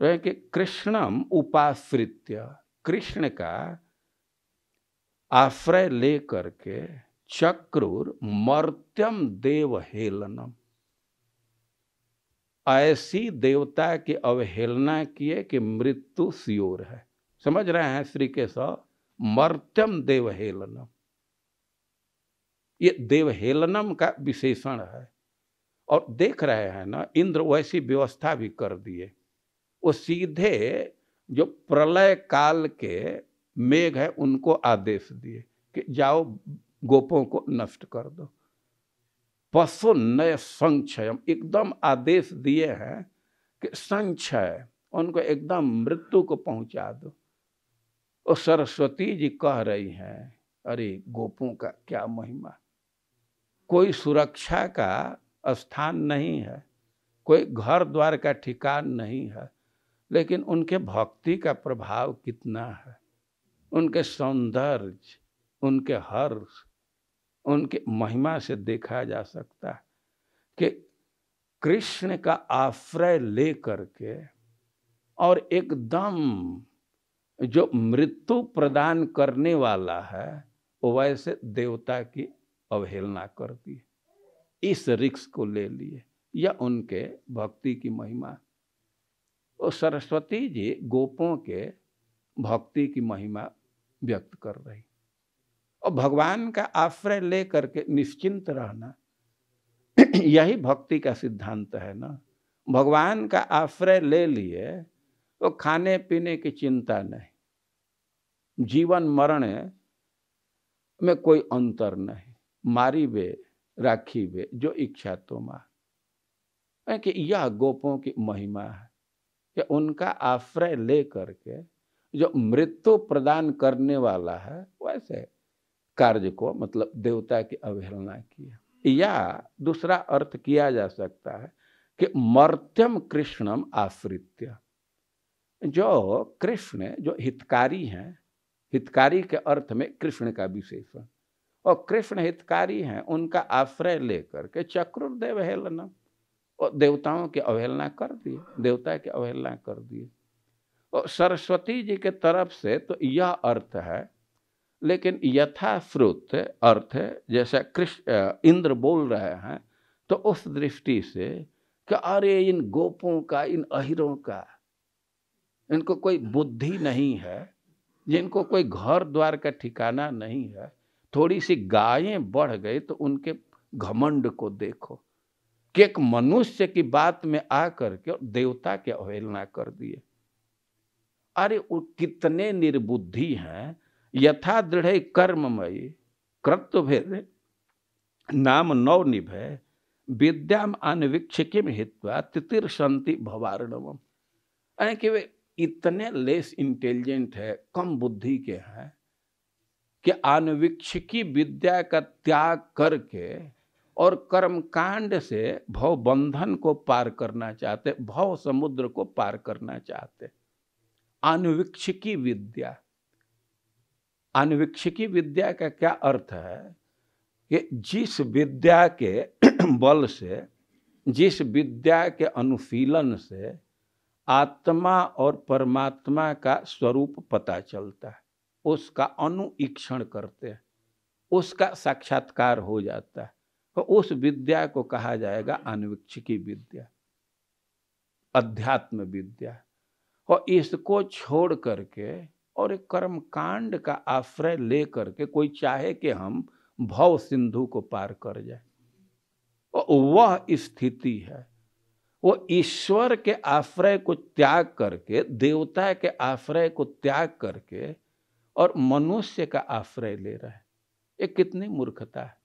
तो है कि कृष्णम उपाश्रित्य कृष्ण का आश्रय लेकर के चक्रुर मर्त्यम देव हेलनम ऐसी देवता की अवहेलना किए कि मृत्यु सियोर है समझ रहे हैं श्री केशव मर्त्यम देवहेलनम ये देवहेलनम का विशेषण है और देख रहे हैं ना इंद्र वैसी व्यवस्था भी कर दिए वो सीधे जो प्रलय काल के मेघ है उनको आदेश दिए कि जाओ गोपों को नष्ट कर दो पशु नय संक्षय एकदम आदेश दिए हैं कि संक्षय उनको एकदम मृत्यु को पहुंचा दो और सरस्वती जी कह रही हैं अरे गोपों का क्या महिमा कोई सुरक्षा का स्थान नहीं है कोई घर द्वार का ठिकान नहीं है लेकिन उनके भक्ति का प्रभाव कितना है उनके सौंदर्य उनके हर्ष उनके महिमा से देखा जा सकता है कि कृष्ण का आश्रय ले करके और एकदम जो मृत्यु प्रदान करने वाला है वो वैसे देवता की अवहेलना करती है इस रिक्स को ले लिए या उनके भक्ति की महिमा है और तो सरस्वती जी गोपों के भक्ति की महिमा व्यक्त कर रही और भगवान का आश्रय ले करके निश्चिंत रहना यही भक्ति का सिद्धांत है ना भगवान का आश्रय ले लिए तो खाने पीने की चिंता नहीं जीवन मरण में कोई अंतर नहीं मारी वे राखी वे जो इच्छा तो मार कि यह गोपों की महिमा है कि उनका आश्रय ले करके जो मृत्यु प्रदान करने वाला है वैसे कार्य को मतलब देवता की अवहेलना की या दूसरा अर्थ किया जा सकता है कि मर्त्यम कृष्णम आश्रित्य जो कृष्ण जो हितकारी हैं हितकारी के अर्थ में कृष्ण का विशेषण और कृष्ण हितकारी हैं उनका आश्रय लेकर के चक्रुर्देव हेलना और देवताओं की अवहेलना कर दिए देवता की अवहेलना कर दिए और सरस्वती जी के तरफ से तो यह अर्थ है लेकिन यथाश्रुत अर्थ जैसा कृष्ण इंद्र बोल रहे हैं तो उस दृष्टि से कि अरे इन गोपों का इन अहिरों का इनको कोई बुद्धि नहीं है जिनको कोई घर द्वार का ठिकाना नहीं है थोड़ी सी गायें बढ़ गई तो उनके घमंड को देखो कि एक मनुष्य की बात में आ करके और देवता की अवहेलना कर दिए अरे वो कितने निर्बुद्धि हैं यथा दृढ़ कर्ममयी कृत्य भेद नाम नव निभय विद्याम अनवीक्ष किम हित्वा तितिर शांति भवारणव यानी कि वे इतने लेस इंटेलिजेंट है कम बुद्धि के हैं कि आनवीक्षकी विद्या का त्याग करके और कर्म कांड से भव बंधन को पार करना चाहते भव समुद्र को पार करना चाहते आनुवीक्षिकी विद्या आनुवीक्षिकी विद्या का क्या अर्थ है कि जिस विद्या के बल से जिस विद्या के अनुशीलन से आत्मा और परमात्मा का स्वरूप पता चलता है उसका अनुईक्षण करते हैं उसका साक्षात्कार हो जाता है तो उस विद्या को कहा जाएगा अनुवीक्षिकी विद्या अध्यात्म विद्या और इसको छोड़ करके और एक कर्म कांड का आश्रय ले करके कोई चाहे कि हम भव सिंधु को पार कर जाए और वह स्थिति है वो ईश्वर के आश्रय को त्याग करके देवता के आश्रय को त्याग करके और मनुष्य का आश्रय ले रहा है ये कितनी मूर्खता है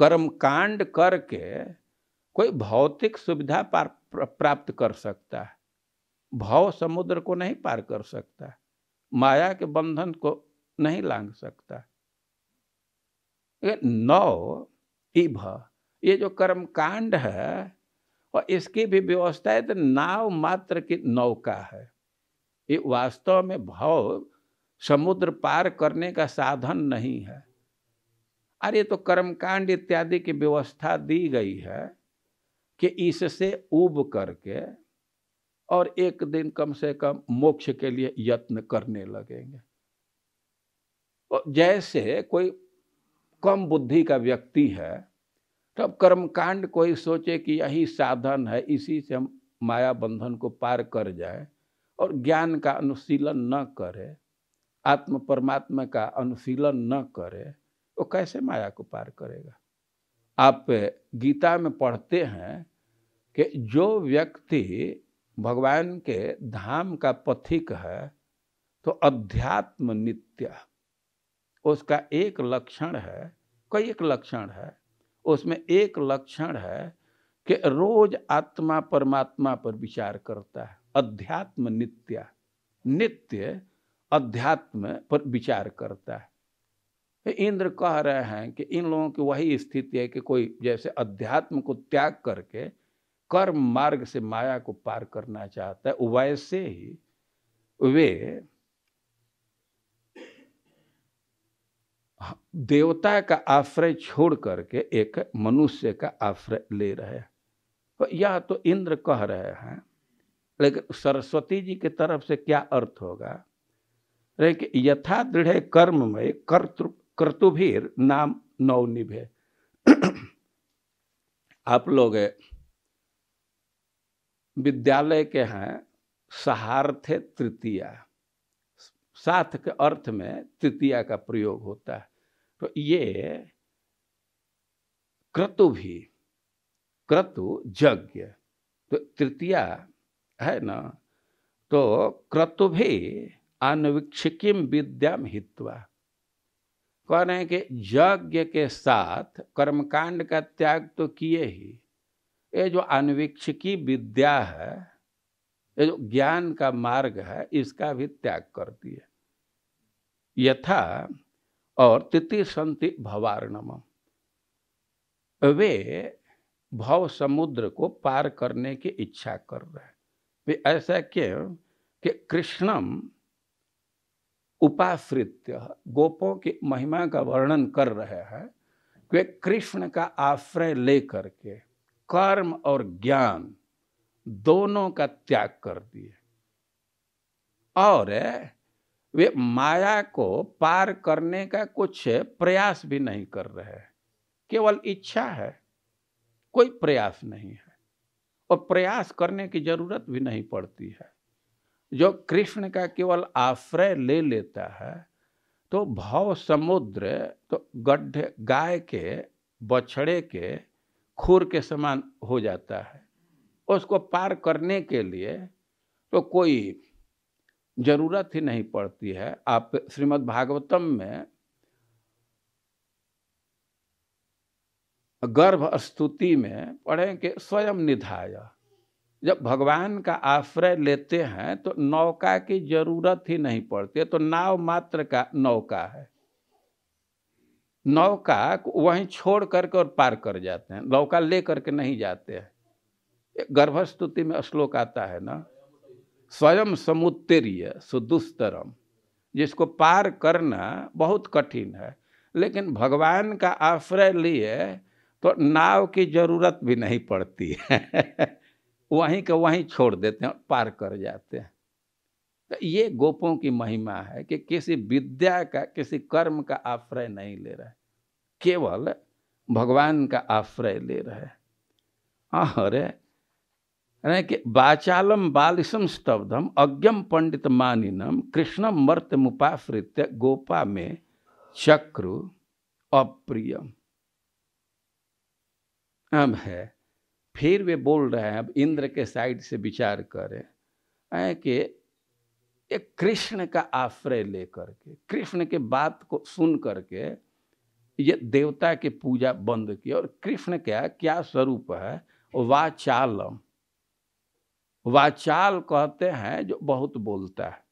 कर्म कांड करके कोई भौतिक सुविधा प्राप्त कर सकता है भाव समुद्र को नहीं पार कर सकता माया के बंधन को नहीं लांग सकता नौ इभ ये जो कर्म कांड है और इसकी भी व्यवस्था है तो नाव मात्र की नौका है ये वास्तव में भाव समुद्र पार करने का साधन नहीं है अरे तो कर्मकांड इत्यादि की व्यवस्था दी गई है कि इससे उब करके और एक दिन कम से कम मोक्ष के लिए यत्न करने लगेंगे और जैसे कोई कम बुद्धि का व्यक्ति है तब तो कर्मकांड कोई सोचे कि यही साधन है इसी से हम माया बंधन को पार कर जाए और ज्ञान का अनुशीलन न करे आत्म परमात्मा का अनुशीलन न करे वो कैसे माया को पार करेगा आप गीता में पढ़ते हैं कि जो व्यक्ति भगवान के धाम का पथिक है तो अध्यात्म नित्य उसका एक लक्षण है कई एक लक्षण है उसमें एक लक्षण है कि रोज आत्मा परमात्मा पर विचार करता है अध्यात्म नित्य नित्य अध्यात्म पर विचार करता है तो इंद्र कह रहे हैं कि इन लोगों की वही स्थिति है कि कोई जैसे अध्यात्म को त्याग करके कर्म मार्ग से माया को पार करना चाहता है वैसे ही वे देवता का आश्रय छोड़ करके एक मनुष्य का आश्रय ले रहे हैं तो यह तो इंद्र कह रहे हैं लेकिन सरस्वती जी की तरफ से क्या अर्थ होगा यथा दृढ़ कर्म में कर्तृ क्रतुभीर नाम नवनिभ है आप लोग विद्यालय के हैं सहार्थ तृतीया साथ के अर्थ में तृतीया का प्रयोग होता है तो ये क्रतु भी क्रतु यज्ञ तो तृतीया है ना तो क्रतु भी अनविक्षिकीम विद्याम हित्वा कह रहे हैं कि यज्ञ के साथ कर्मकांड का त्याग तो किए ही ये जो अनवीक्षकी विद्या है ये जो ज्ञान का मार्ग है इसका भी त्याग करती है यथा और तिथि संति भवारणम वे भव समुद्र को पार करने की इच्छा कर रहे हैं वे ऐसा क्यों कि कृष्णम उपाश्रित्य गोपों की महिमा का वर्णन कर रहे हैं वे कृष्ण का आश्रय लेकर के कर्म और ज्ञान दोनों का त्याग कर दिए और वे माया को पार करने का कुछ प्रयास भी नहीं कर रहे केवल इच्छा है कोई प्रयास नहीं है और प्रयास करने की जरूरत भी नहीं पड़ती है जो कृष्ण का केवल आश्रय ले लेता है तो भाव समुद्र तो गड्ढे गाय के बछड़े के खुर के समान हो जाता है उसको पार करने के लिए तो कोई जरूरत ही नहीं पड़ती है आप श्रीमद् भागवतम में गर्भ स्तुति में पढ़ें कि स्वयं निधाया जब भगवान का आश्रय लेते हैं तो नौका की जरूरत ही नहीं पड़ती तो नाव मात्र का नौका है नौका वहीं छोड़ करके और पार कर जाते हैं नौका ले करके नहीं जाते हैं गर्भस्तुति में श्लोक आता है ना स्वयं समुत्तीर्य सुदुस्तरम जिसको पार करना बहुत कठिन है लेकिन भगवान का आश्रय लिए तो नाव की जरूरत भी नहीं पड़ती है वहीं के वहीं छोड़ देते हैं और पार कर जाते हैं तो ये गोपों की महिमा है कि किसी विद्या का किसी कर्म का आश्रय नहीं ले रहे केवल भगवान का आश्रय ले रहे हाँ, अरे अरे कि बाचालम बालिशम स्तब्धम अज्ञम पंडित मानिनम कृष्णम मर्त मुपाश्रित गोपा में चक्रु अप्रियम अब है फिर वे बोल रहे हैं अब इंद्र के साइड से विचार करें है कि एक कृष्ण का आश्रय लेकर के कृष्ण के बात को सुन करके ये देवता के पूजा बंद की और कृष्ण का क्या स्वरूप है वाचालम वाचाल कहते हैं जो बहुत बोलता है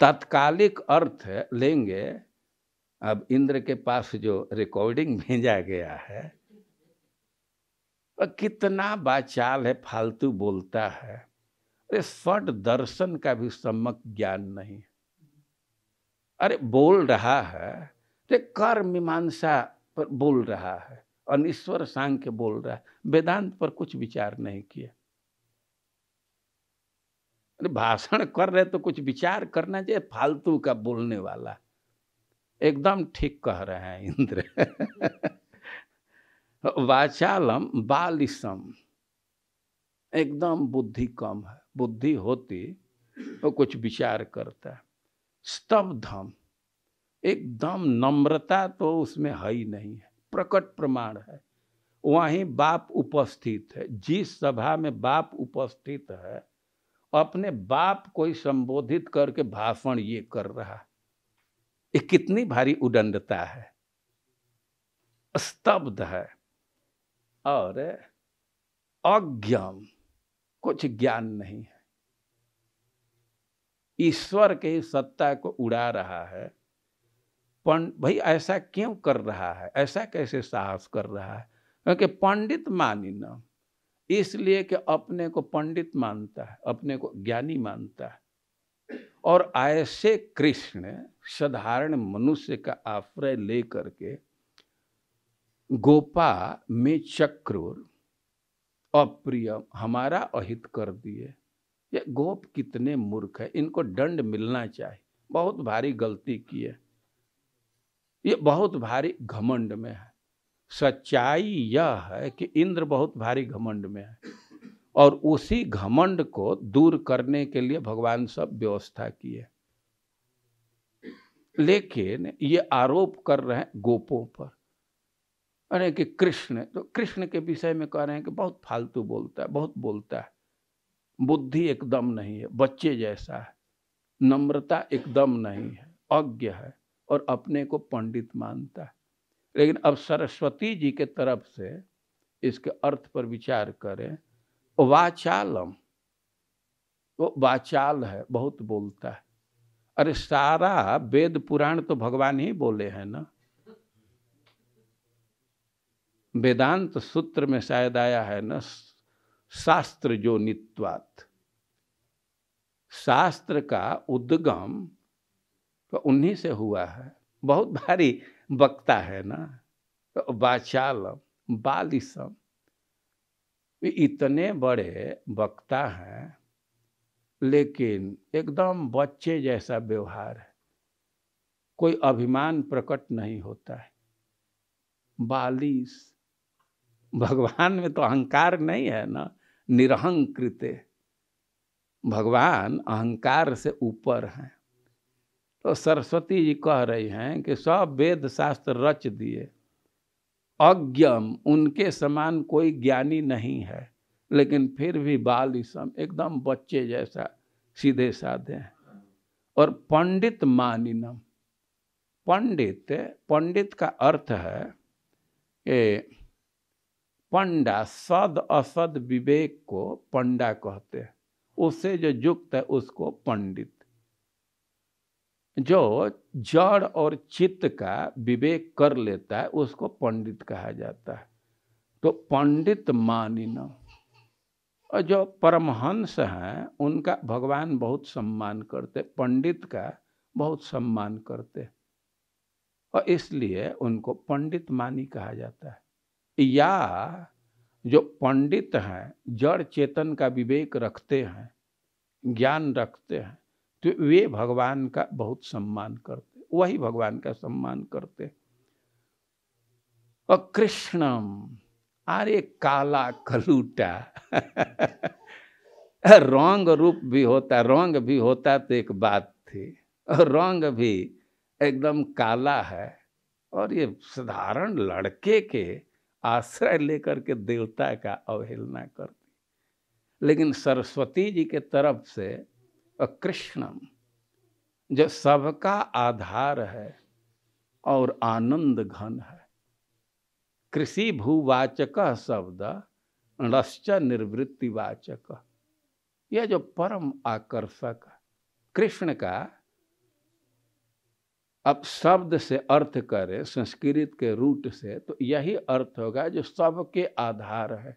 तात्कालिक अर्थ लेंगे अब इंद्र के पास जो रिकॉर्डिंग भेजा गया है वह कितना बाचाल है फालतू बोलता है अरे फट दर्शन का भी सम्यक ज्ञान नहीं अरे बोल रहा है तो कर मीमांसा पर बोल रहा है अनिश्वर सांग के बोल रहा है वेदांत पर कुछ विचार नहीं किया अरे भाषण कर रहे तो कुछ विचार करना चाहिए फालतू का बोलने वाला एकदम ठीक कह रहे हैं इंद्र वाचालम बालिशम एकदम बुद्धि कम है बुद्धि होती वो कुछ विचार करता है स्तब्धम एकदम नम्रता तो उसमें है ही नहीं है प्रकट प्रमाण है वहीं बाप उपस्थित है जिस सभा में बाप उपस्थित है अपने बाप को ही संबोधित करके भाषण ये कर रहा ये कितनी भारी उदंडता है स्तब्ध है और अज्ञान कुछ ज्ञान नहीं है ईश्वर के ही सत्ता को उड़ा रहा है पंड भाई ऐसा क्यों कर रहा है ऐसा कैसे साहस कर रहा है क्योंकि पंडित मानी न इसलिए कि अपने को पंडित मानता है अपने को ज्ञानी मानता है और ऐसे कृष्ण साधारण मनुष्य का आश्रय लेकर के गोपा में चक्र अप्रिय हमारा अहित कर दिए ये गोप कितने मूर्ख है इनको दंड मिलना चाहिए बहुत भारी गलती की है ये बहुत भारी घमंड में है सच्चाई यह है कि इंद्र बहुत भारी घमंड में है और उसी घमंड को दूर करने के लिए भगवान सब व्यवस्था की है लेकिन ये आरोप कर रहे हैं गोपों पर अरे कि कृष्ण तो कृष्ण के विषय में कह रहे हैं कि बहुत फालतू बोलता है बहुत बोलता है बुद्धि एकदम नहीं है बच्चे जैसा है नम्रता एकदम नहीं है अज्ञ है और अपने को पंडित मानता है लेकिन अब सरस्वती जी के तरफ से इसके अर्थ पर विचार करें वाचालम वो वाचाल है बहुत बोलता है अरे सारा वेद पुराण तो भगवान ही बोले हैं ना वेदांत सूत्र में शायद आया है न शास्त्र जो नित्वात शास्त्र का उद्गम तो उन्हीं से हुआ है बहुत भारी वक्ता है ना तो वाचालम बालिशम इतने बड़े वक्ता हैं लेकिन एकदम बच्चे जैसा व्यवहार है कोई अभिमान प्रकट नहीं होता है बालिश भगवान में तो अहंकार नहीं है ना निरहंकृत भगवान अहंकार से ऊपर हैं तो सरस्वती जी कह रही हैं कि सब वेद शास्त्र रच दिए अज्ञम उनके समान कोई ज्ञानी नहीं है लेकिन फिर भी बाल ईसम एकदम बच्चे जैसा सीधे साधे हैं और पंडित मानिनम पंडित पंडित का अर्थ है कि पंडा सद असद विवेक को पंडा कहते हैं उससे जो युक्त है उसको पंडित जो जड़ और चित्त का विवेक कर लेता है उसको पंडित कहा जाता है तो पंडित मानी और जो परमहंस हैं उनका भगवान बहुत सम्मान करते पंडित का बहुत सम्मान करते और इसलिए उनको पंडित मानी कहा जाता है या जो पंडित हैं जड़ चेतन का विवेक रखते हैं ज्ञान रखते हैं तो वे भगवान का बहुत सम्मान करते वही भगवान का सम्मान करते और कृष्णम अरे काला कलूटा रंग रूप भी होता रंग भी होता तो एक बात थी रंग भी एकदम काला है और ये साधारण लड़के के आश्रय लेकर के देवता का अवहेलना करती लेकिन सरस्वती जी के तरफ से कृष्णम जो सबका आधार है और आनंद घन है कृषि भूवाचक शब्द रश्च निर्वृत्तिवाचक यह जो परम आकर्षक कृष्ण का अब शब्द से अर्थ करें संस्कृत के रूट से तो यही अर्थ होगा जो सबके आधार है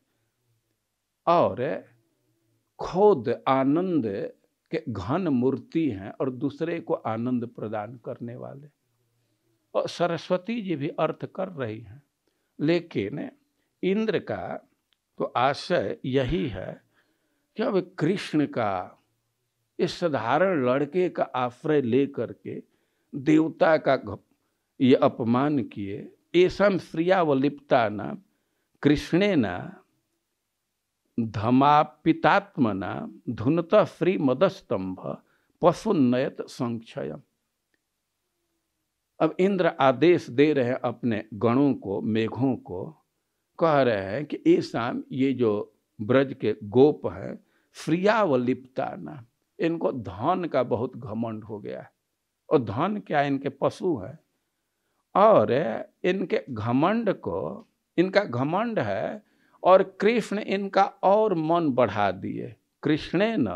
और खुद आनंद के घन मूर्ति हैं और दूसरे को आनंद प्रदान करने वाले और सरस्वती जी भी अर्थ कर रही हैं लेकिन इंद्र का तो आशय यही है कि अब कृष्ण का इस साधारण लड़के का आश्रय लेकर के देवता का ये अपमान किए ऐसा श्रिया व लिप्ता न कृष्णेन धमापितात्मना धुनत श्री मदस्तंभ पशुन्नयत संक्षय अब इंद्र आदेश दे रहे हैं अपने गणों को मेघों को कह रहे हैं कि ऐसा ये जो ब्रज के गोप हैं लिप्ता न इनको धन का बहुत घमंड हो गया है और धन क्या इनके पशु है और इनके घमंड को इनका घमंड है और कृष्ण इनका और मन बढ़ा दिए कृष्ण न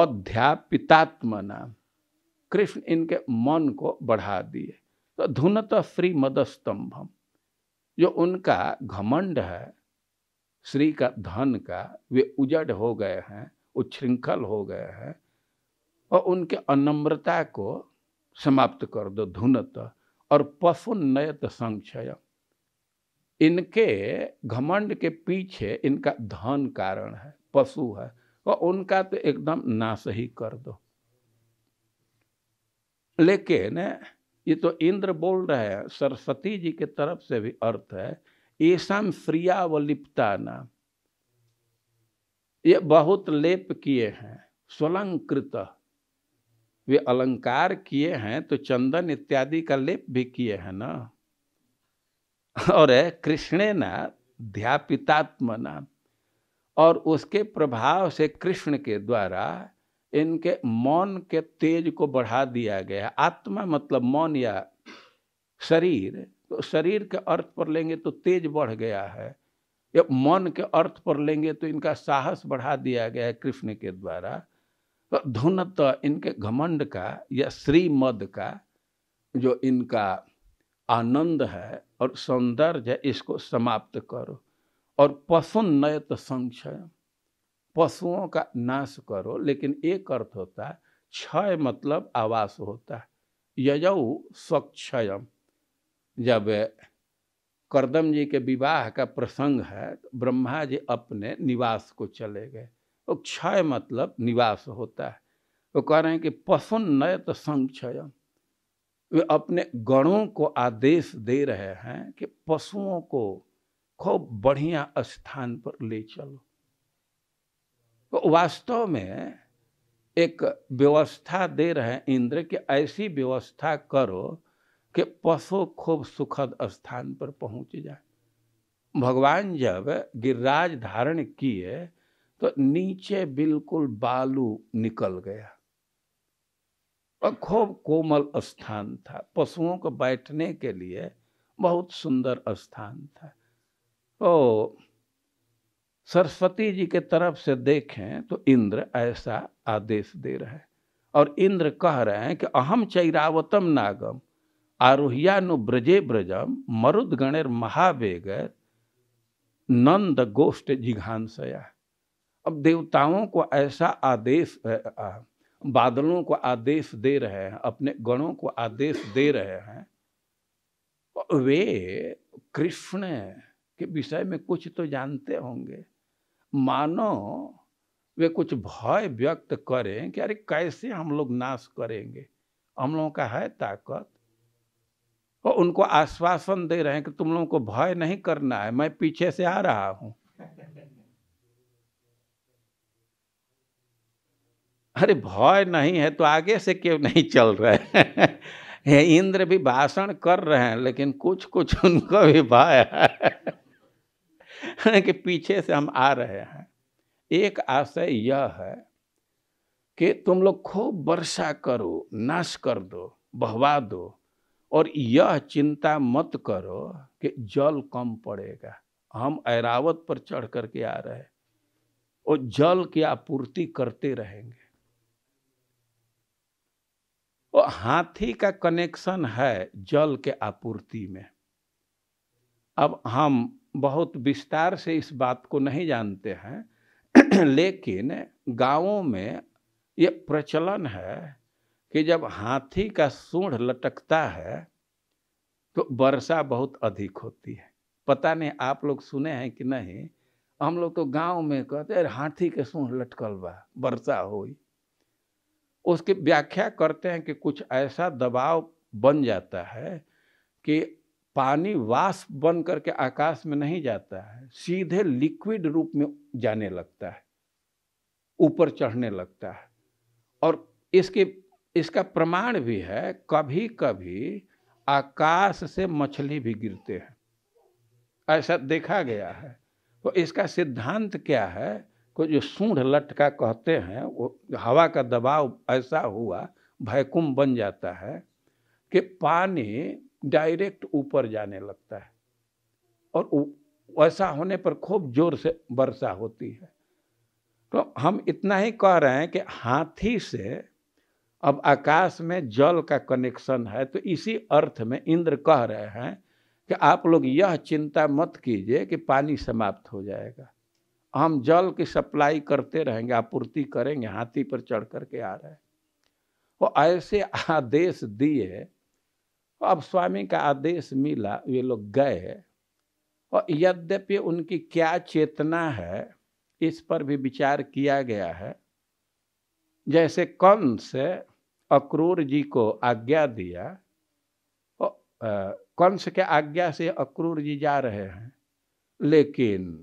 अध्यापितात्मना कृष्ण इनके मन को बढ़ा दिए तो धुनत श्री मदस्तंभम जो उनका घमंड है श्री का धन का वे उजड़ हो गए हैं उच्छृंखल हो गए हैं और उनके अनम्रता को समाप्त कर दो धुनत और नयत संक्षय इनके घमंड के पीछे इनका धन कारण है पशु है और उनका तो एकदम नाश ही कर दो लेकिन ये तो इंद्र बोल रहे हैं सरस्वती जी के तरफ से भी अर्थ है श्रिया व लिपता नाम ये बहुत लेप किए हैं स्वलंकृत वे अलंकार किए हैं तो चंदन इत्यादि का लेप भी किए हैं ना और कृष्णे ना ध्यापितात्मना और उसके प्रभाव से कृष्ण के द्वारा इनके मौन के तेज को बढ़ा दिया गया आत्मा मतलब मौन या शरीर तो शरीर के अर्थ पर लेंगे तो तेज बढ़ गया है या मौन के अर्थ पर लेंगे तो इनका साहस बढ़ा दिया गया है कृष्ण के द्वारा तो धुनत इनके घमंड का या श्रीमद का जो इनका आनंद है और सौंदर्य है इसको समाप्त करो और पशु नयत पशुओं का नाश करो लेकिन एक अर्थ होता है क्षय मतलब आवास होता है यज स्वक्षयम जब करदम जी के विवाह का प्रसंग है तो ब्रह्मा जी अपने निवास को चले गए वो क्षय मतलब निवास होता है वो कह रहे हैं कि पसुन नयत संक्षयम वे अपने गणों को आदेश दे रहे हैं कि पशुओं को खूब बढ़िया स्थान पर ले चलो तो वास्तव में एक व्यवस्था दे रहे हैं इंद्र कि ऐसी व्यवस्था करो कि पशु खूब सुखद स्थान पर पहुंच जाए भगवान जब गिरिराज धारण किए तो नीचे बिल्कुल बालू निकल गया और खूब कोमल स्थान था पशुओं को बैठने के लिए बहुत सुंदर स्थान था तो सरस्वती जी के तरफ से देखें तो इंद्र ऐसा आदेश दे रहे हैं और इंद्र कह रहे हैं कि अहम चैरावतम नागम आरोहयानु ब्रजे ब्रजम मरुद गणेर महावेगर नंद गोष्ठ जिघांसया अब देवताओं को ऐसा आदेश बादलों को आदेश दे रहे हैं अपने गणों को आदेश दे रहे हैं वे कृष्ण के विषय में कुछ तो जानते होंगे मानो वे कुछ भय व्यक्त करें कि अरे कैसे हम लोग नाश करेंगे हम लोगों का है ताकत और उनको आश्वासन दे रहे हैं कि तुम लोगों को भय नहीं करना है मैं पीछे से आ रहा हूँ अरे भय नहीं है तो आगे से क्यों नहीं चल रहे इंद्र भी भाषण कर रहे हैं लेकिन कुछ कुछ उनको भी भय है कि पीछे से हम आ रहे हैं एक आशय यह है कि तुम लोग खूब वर्षा करो नाश कर दो बहवा दो और यह चिंता मत करो कि जल कम पड़ेगा हम ऐरावत पर चढ़ करके आ रहे और जल की आपूर्ति करते रहेंगे वो हाथी का कनेक्शन है जल के आपूर्ति में अब हम बहुत विस्तार से इस बात को नहीं जानते हैं लेकिन गांवों में ये प्रचलन है कि जब हाथी का सूढ़ लटकता है तो वर्षा बहुत अधिक होती है पता नहीं आप लोग सुने हैं कि नहीं हम लोग तो गांव में कहते हैं हाथी के सूढ़ लटकल बा वर्षा होई उसकी व्याख्या करते हैं कि कुछ ऐसा दबाव बन जाता है कि पानी वाष्प बन करके आकाश में नहीं जाता है सीधे लिक्विड रूप में जाने लगता है ऊपर चढ़ने लगता है और इसके इसका प्रमाण भी है कभी कभी आकाश से मछली भी गिरते हैं ऐसा देखा गया है तो इसका सिद्धांत क्या है को जो सूढ़ लटका कहते हैं वो हवा का दबाव ऐसा हुआ भयकुम बन जाता है कि पानी डायरेक्ट ऊपर जाने लगता है और वैसा होने पर खूब जोर से वर्षा होती है तो हम इतना ही कह रहे हैं कि हाथी से अब आकाश में जल का कनेक्शन है तो इसी अर्थ में इंद्र कह रहे हैं कि आप लोग यह चिंता मत कीजिए कि पानी समाप्त हो जाएगा हम जल की सप्लाई करते रहेंगे आपूर्ति करेंगे हाथी पर चढ़ करके आ रहे हैं वो ऐसे आदेश दिए अब स्वामी का आदेश मिला वे लोग गए और यद्यपि उनकी क्या चेतना है इस पर भी विचार किया गया है जैसे कंस अक्रूर जी को आज्ञा दिया कंस के आज्ञा से अक्रूर जी जा रहे हैं लेकिन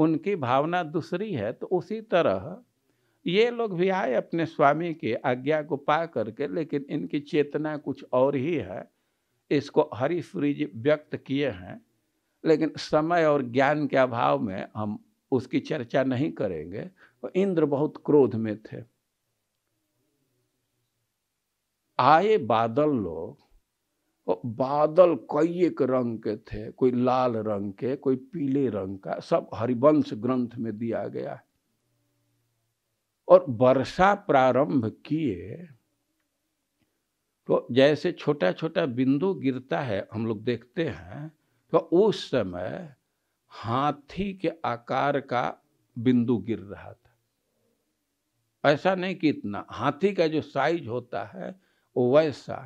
उनकी भावना दूसरी है तो उसी तरह ये लोग भी आए अपने स्वामी के आज्ञा को पा करके लेकिन इनकी चेतना कुछ और ही है इसको हरीश्वरी जी व्यक्त किए हैं लेकिन समय और ज्ञान के अभाव में हम उसकी चर्चा नहीं करेंगे इंद्र बहुत क्रोध में थे आए बादल लोग बादल कई एक रंग के थे कोई लाल रंग के कोई पीले रंग का सब हरिवंश ग्रंथ में दिया गया है और वर्षा प्रारंभ किए तो जैसे छोटा छोटा बिंदु गिरता है हम लोग देखते हैं तो उस समय हाथी के आकार का बिंदु गिर रहा था ऐसा नहीं कि इतना हाथी का जो साइज होता है वो वैसा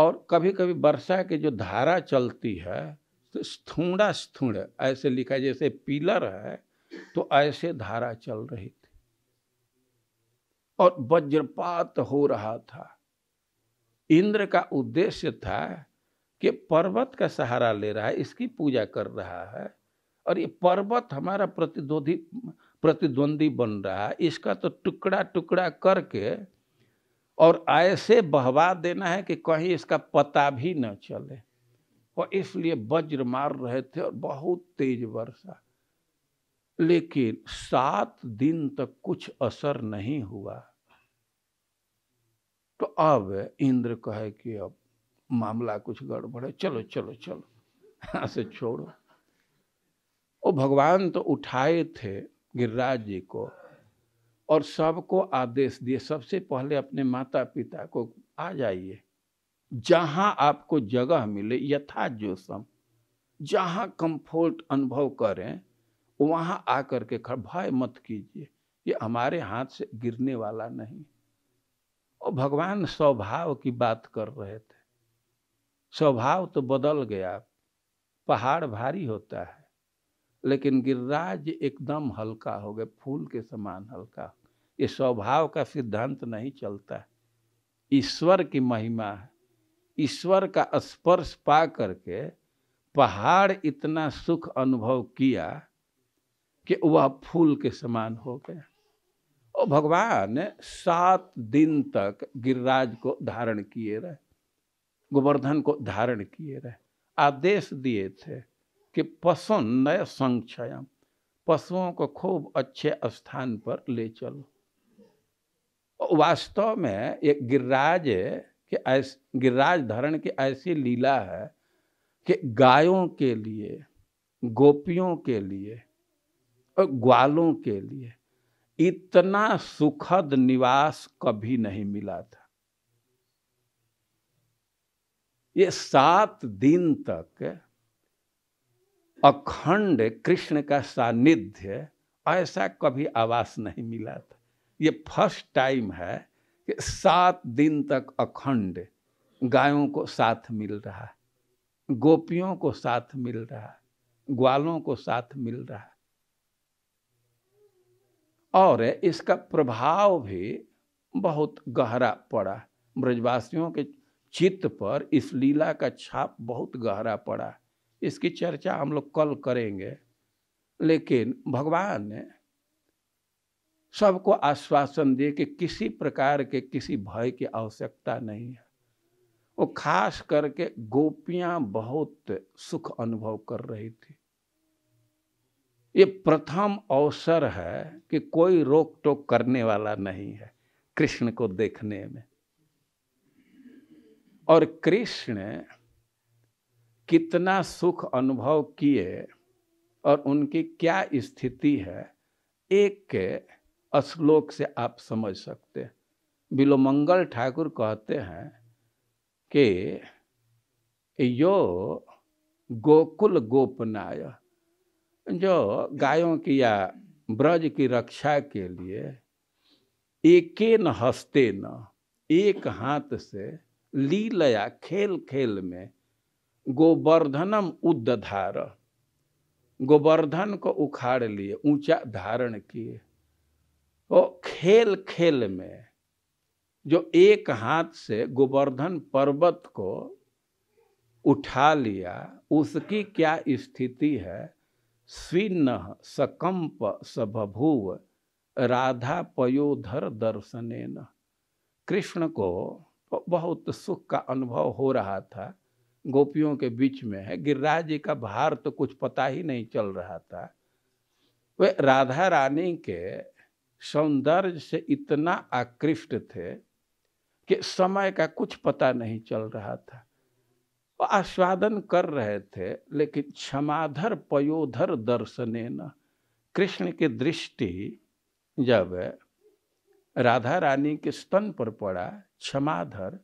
और कभी कभी वर्षा की जो धारा चलती है तो स्थूणा स्थूण ऐसे लिखा जैसे पिलर है तो ऐसे धारा चल रही थी और वज्रपात हो रहा था इंद्र का उद्देश्य था कि पर्वत का सहारा ले रहा है इसकी पूजा कर रहा है और ये पर्वत हमारा प्रतिद्वंदी प्रतिद्वंदी बन रहा है इसका तो टुकड़ा टुकड़ा करके और ऐसे बहवा देना है कि कहीं इसका पता भी न चले और इसलिए वज्र मार रहे थे और बहुत तेज वर्षा लेकिन सात दिन तक कुछ असर नहीं हुआ तो अब इंद्र कहे कि अब मामला कुछ गड़बड़ है चलो चलो चलो ऐसे छोड़ो वो भगवान तो उठाए थे गिरिराज जी को और सबको आदेश दिए सबसे पहले अपने माता पिता को आ जाइए जहाँ आपको जगह मिले यथा जोशम जहाँ कम्फोर्ट अनुभव करें वहाँ आकर के खड़ भय मत कीजिए ये हमारे हाथ से गिरने वाला नहीं और भगवान स्वभाव की बात कर रहे थे स्वभाव तो बदल गया पहाड़ भारी होता है लेकिन गिरिराज एकदम हल्का हो गए फूल के समान हल्का हो ये स्वभाव का सिद्धांत नहीं चलता ईश्वर की महिमा है ईश्वर का स्पर्श पा करके पहाड़ इतना सुख अनुभव किया कि वह फूल के समान हो गया और भगवान सात दिन तक गिरिराज को धारण किए रहे गोवर्धन को धारण किए रहे आदेश दिए थे कि पशु नय संक्षयम पशुओं को खूब अच्छे स्थान पर ले चलो तो वास्तव में ये गिरिराज के ऐसे गिरिराज धरण की ऐसी लीला है कि गायों के लिए गोपियों के लिए और ग्वालों के लिए इतना सुखद निवास कभी नहीं मिला था ये सात दिन तक अखंड कृष्ण का सानिध्य ऐसा कभी आवास नहीं मिला था ये फर्स्ट टाइम है कि सात दिन तक अखंड गायों को साथ मिल रहा है गोपियों को साथ मिल रहा है ग्वालों को साथ मिल रहा है और इसका प्रभाव भी बहुत गहरा पड़ा ब्रजवासियों के चित्त पर इस लीला का छाप बहुत गहरा पड़ा इसकी चर्चा हम लोग कल करेंगे लेकिन भगवान ने सबको आश्वासन दिए कि किसी प्रकार के किसी भय की आवश्यकता नहीं है वो खास करके गोपियां बहुत सुख अनुभव कर रही थी ये प्रथम अवसर है कि कोई रोक टोक करने वाला नहीं है कृष्ण को देखने में और कृष्ण कितना सुख अनुभव किए और उनकी क्या स्थिति है एक श्लोक से आप समझ सकते हैं बिलोमंगल ठाकुर कहते हैं कि यो गोकुल गोपनाय जो गायों की या ब्रज की रक्षा के लिए एक न हस्ते न एक हाथ से लीलया खेल खेल में गोवर्धनम उद्धार गोवर्धन को उखाड़ लिए ऊंचा धारण किए और खेल खेल में जो एक हाथ से गोवर्धन पर्वत को उठा लिया उसकी क्या स्थिति है स्विन्न सकंप सभभूव राधा पयोधर दर्शने न कृष्ण को बहुत सुख का अनुभव हो रहा था गोपियों के बीच में है गिरिराज जी का भार तो कुछ पता ही नहीं चल रहा था वे राधा रानी के सौंदर्य से इतना आकृष्ट थे कि समय का कुछ पता नहीं चल रहा था वो आस्वादन कर रहे थे लेकिन क्षमाधर पयोधर दर्शने न कृष्ण की दृष्टि जब राधा रानी के स्तन पर पड़ा क्षमाधर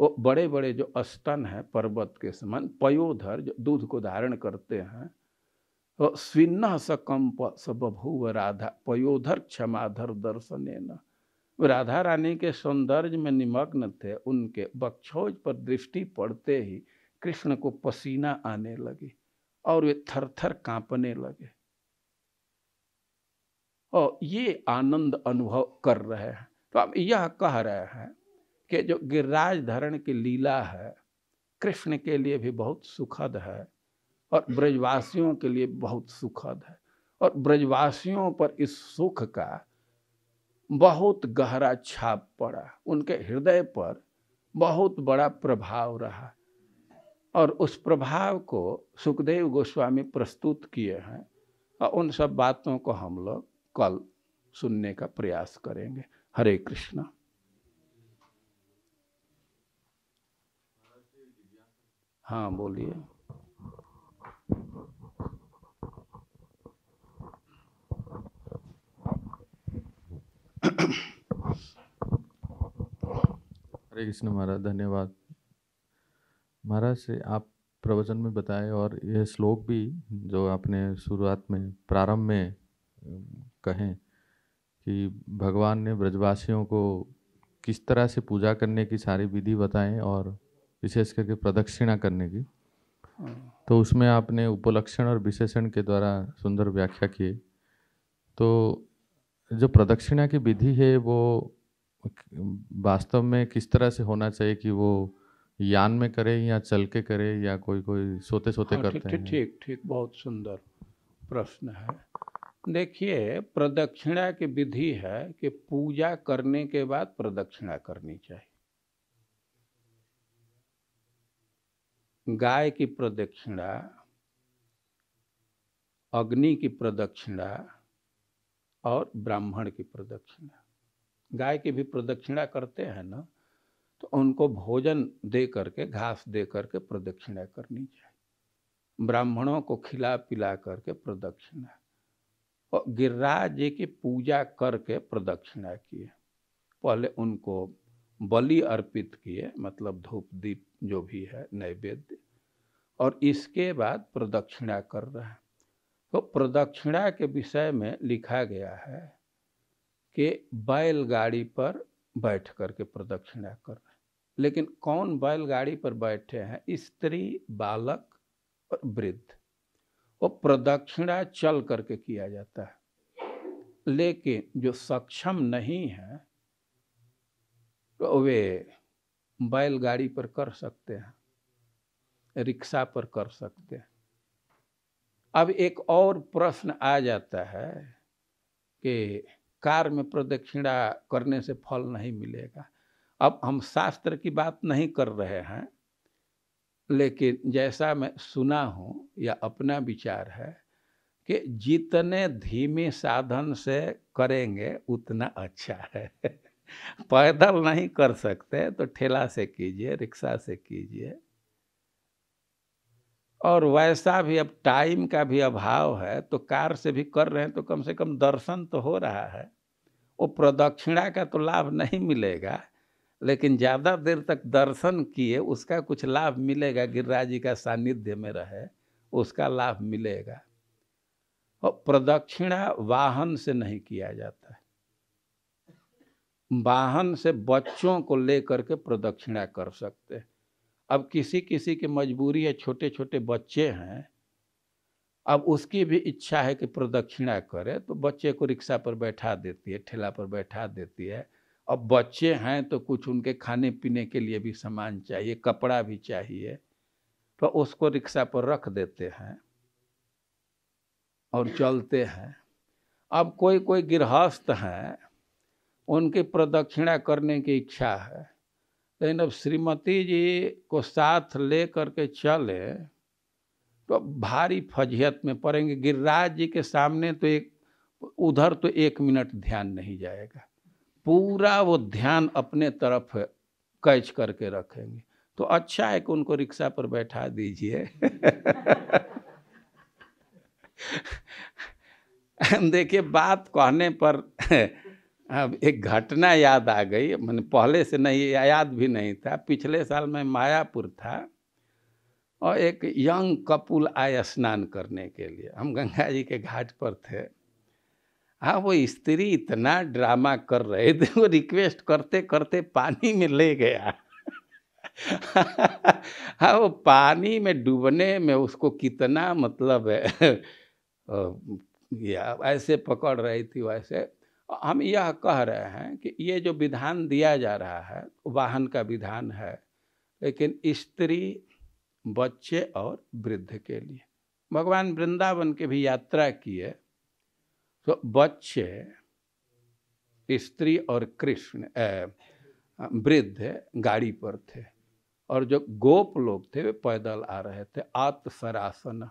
वो बड़े बड़े जो स्तन हैं पर्वत के समान पयोधर जो दूध को धारण करते हैं स्विन्न स कंप स राधा पयोधर क्षमाधर दर्शन न राधा रानी के सौंदर्य में निमग्न थे उनके बक्षोज पर दृष्टि पड़ते ही कृष्ण को पसीना आने लगी और वे थर थर कांपने लगे और ये आनंद अनुभव कर रहे हैं तो हम यह कह रहे हैं कि जो गिरिराज धरण की लीला है कृष्ण के लिए भी बहुत सुखद है और ब्रजवासियों के लिए बहुत सुखद है और ब्रजवासियों पर इस सुख का बहुत गहरा छाप पड़ा उनके हृदय पर बहुत बड़ा प्रभाव रहा और उस प्रभाव को सुखदेव गोस्वामी प्रस्तुत किए हैं और उन सब बातों को हम लोग कल सुनने का प्रयास करेंगे हरे कृष्णा हाँ बोलिए हरे कृष्ण महाराज धन्यवाद महाराज से आप प्रवचन में बताए और यह श्लोक भी जो आपने शुरुआत में प्रारंभ में कहें कि भगवान ने ब्रजवासियों को किस तरह से पूजा करने की सारी विधि बताएं और विशेष करके प्रदक्षिणा करने की हाँ। तो उसमें आपने उपलक्षण और विशेषण के द्वारा सुंदर व्याख्या किए तो जो प्रदक्षिणा की विधि है वो वास्तव में किस तरह से होना चाहिए कि वो यान में करे या चल के करे या कोई कोई सोते सोते हाँ, करते हैं ठीक ठीक बहुत सुंदर प्रश्न है देखिए प्रदक्षिणा की विधि है कि पूजा करने के बाद प्रदक्षिणा करनी चाहिए गाय की प्रदक्षिणा अग्नि की प्रदक्षिणा और ब्राह्मण की प्रदक्षिणा गाय की भी प्रदक्षिणा करते हैं ना तो उनको भोजन दे करके घास दे करके प्रदक्षिणा करनी चाहिए ब्राह्मणों को खिला पिला करके प्रदक्षिणा और गिरिराज जी की पूजा करके प्रदक्षिणा किए पहले उनको बलि अर्पित किए मतलब धूप दीप जो भी है नैवेद्य और इसके बाद प्रदक्षिणा कर रहे हैं तो प्रदक्षिणा के विषय में लिखा गया है कि बैलगाड़ी पर बैठ करके प्रदक्षिणा कर रहे हैं लेकिन कौन बैलगाड़ी पर बैठे हैं स्त्री बालक और वृद्ध वो प्रदक्षिणा चल करके किया जाता है लेकिन जो सक्षम नहीं है तो वे बैलगाड़ी पर कर सकते हैं रिक्शा पर कर सकते हैं अब एक और प्रश्न आ जाता है कि कार में प्रदक्षिणा करने से फल नहीं मिलेगा अब हम शास्त्र की बात नहीं कर रहे हैं लेकिन जैसा मैं सुना हूँ या अपना विचार है कि जितने धीमे साधन से करेंगे उतना अच्छा है पैदल नहीं कर सकते तो ठेला से कीजिए रिक्शा से कीजिए और वैसा भी अब टाइम का भी अभाव है तो कार से भी कर रहे हैं तो कम से कम दर्शन तो हो रहा है वो प्रदक्षिणा का तो लाभ नहीं मिलेगा लेकिन ज़्यादा देर तक दर्शन किए उसका कुछ लाभ मिलेगा गिरिराज जी का सानिध्य में रहे उसका लाभ मिलेगा और प्रदक्षिणा वाहन से नहीं किया जाता वाहन से बच्चों को लेकर के प्रदक्षिणा कर सकते हैं अब किसी किसी की मजबूरी है छोटे छोटे बच्चे हैं अब उसकी भी इच्छा है कि प्रदक्षिणा करे तो बच्चे को रिक्शा पर बैठा देती है ठेला पर बैठा देती है अब बच्चे हैं तो कुछ उनके खाने पीने के लिए भी सामान चाहिए कपड़ा भी चाहिए तो उसको रिक्शा पर रख देते हैं और चलते हैं अब कोई कोई गृहस्थ हैं उनकी प्रदक्षिणा करने की इच्छा है लेकिन अब श्रीमती जी को साथ ले करके चले तो भारी फजीहत में पड़ेंगे गिरिराज जी के सामने तो एक उधर तो एक मिनट ध्यान नहीं जाएगा पूरा वो ध्यान अपने तरफ कैच करके रखेंगे तो अच्छा है कि उनको रिक्शा पर बैठा दीजिए देखिए बात कहने पर अब एक घटना याद आ गई मैंने पहले से नहीं याद भी नहीं था पिछले साल मैं मायापुर था और एक यंग कपूल आए स्नान करने के लिए हम गंगा जी के घाट पर थे हाँ वो स्त्री इतना ड्रामा कर रहे थे वो रिक्वेस्ट करते करते पानी में ले गया हाँ वो पानी में डूबने में उसको कितना मतलब है या ऐसे पकड़ रही थी वैसे हम यह कह रहे हैं कि ये जो विधान दिया जा रहा है वाहन का विधान है लेकिन स्त्री बच्चे और वृद्ध के लिए भगवान वृंदावन के भी यात्रा किए तो बच्चे स्त्री और कृष्ण वृद्ध गाड़ी पर थे और जो गोप लोग थे वे पैदल आ रहे थे आत्सरासन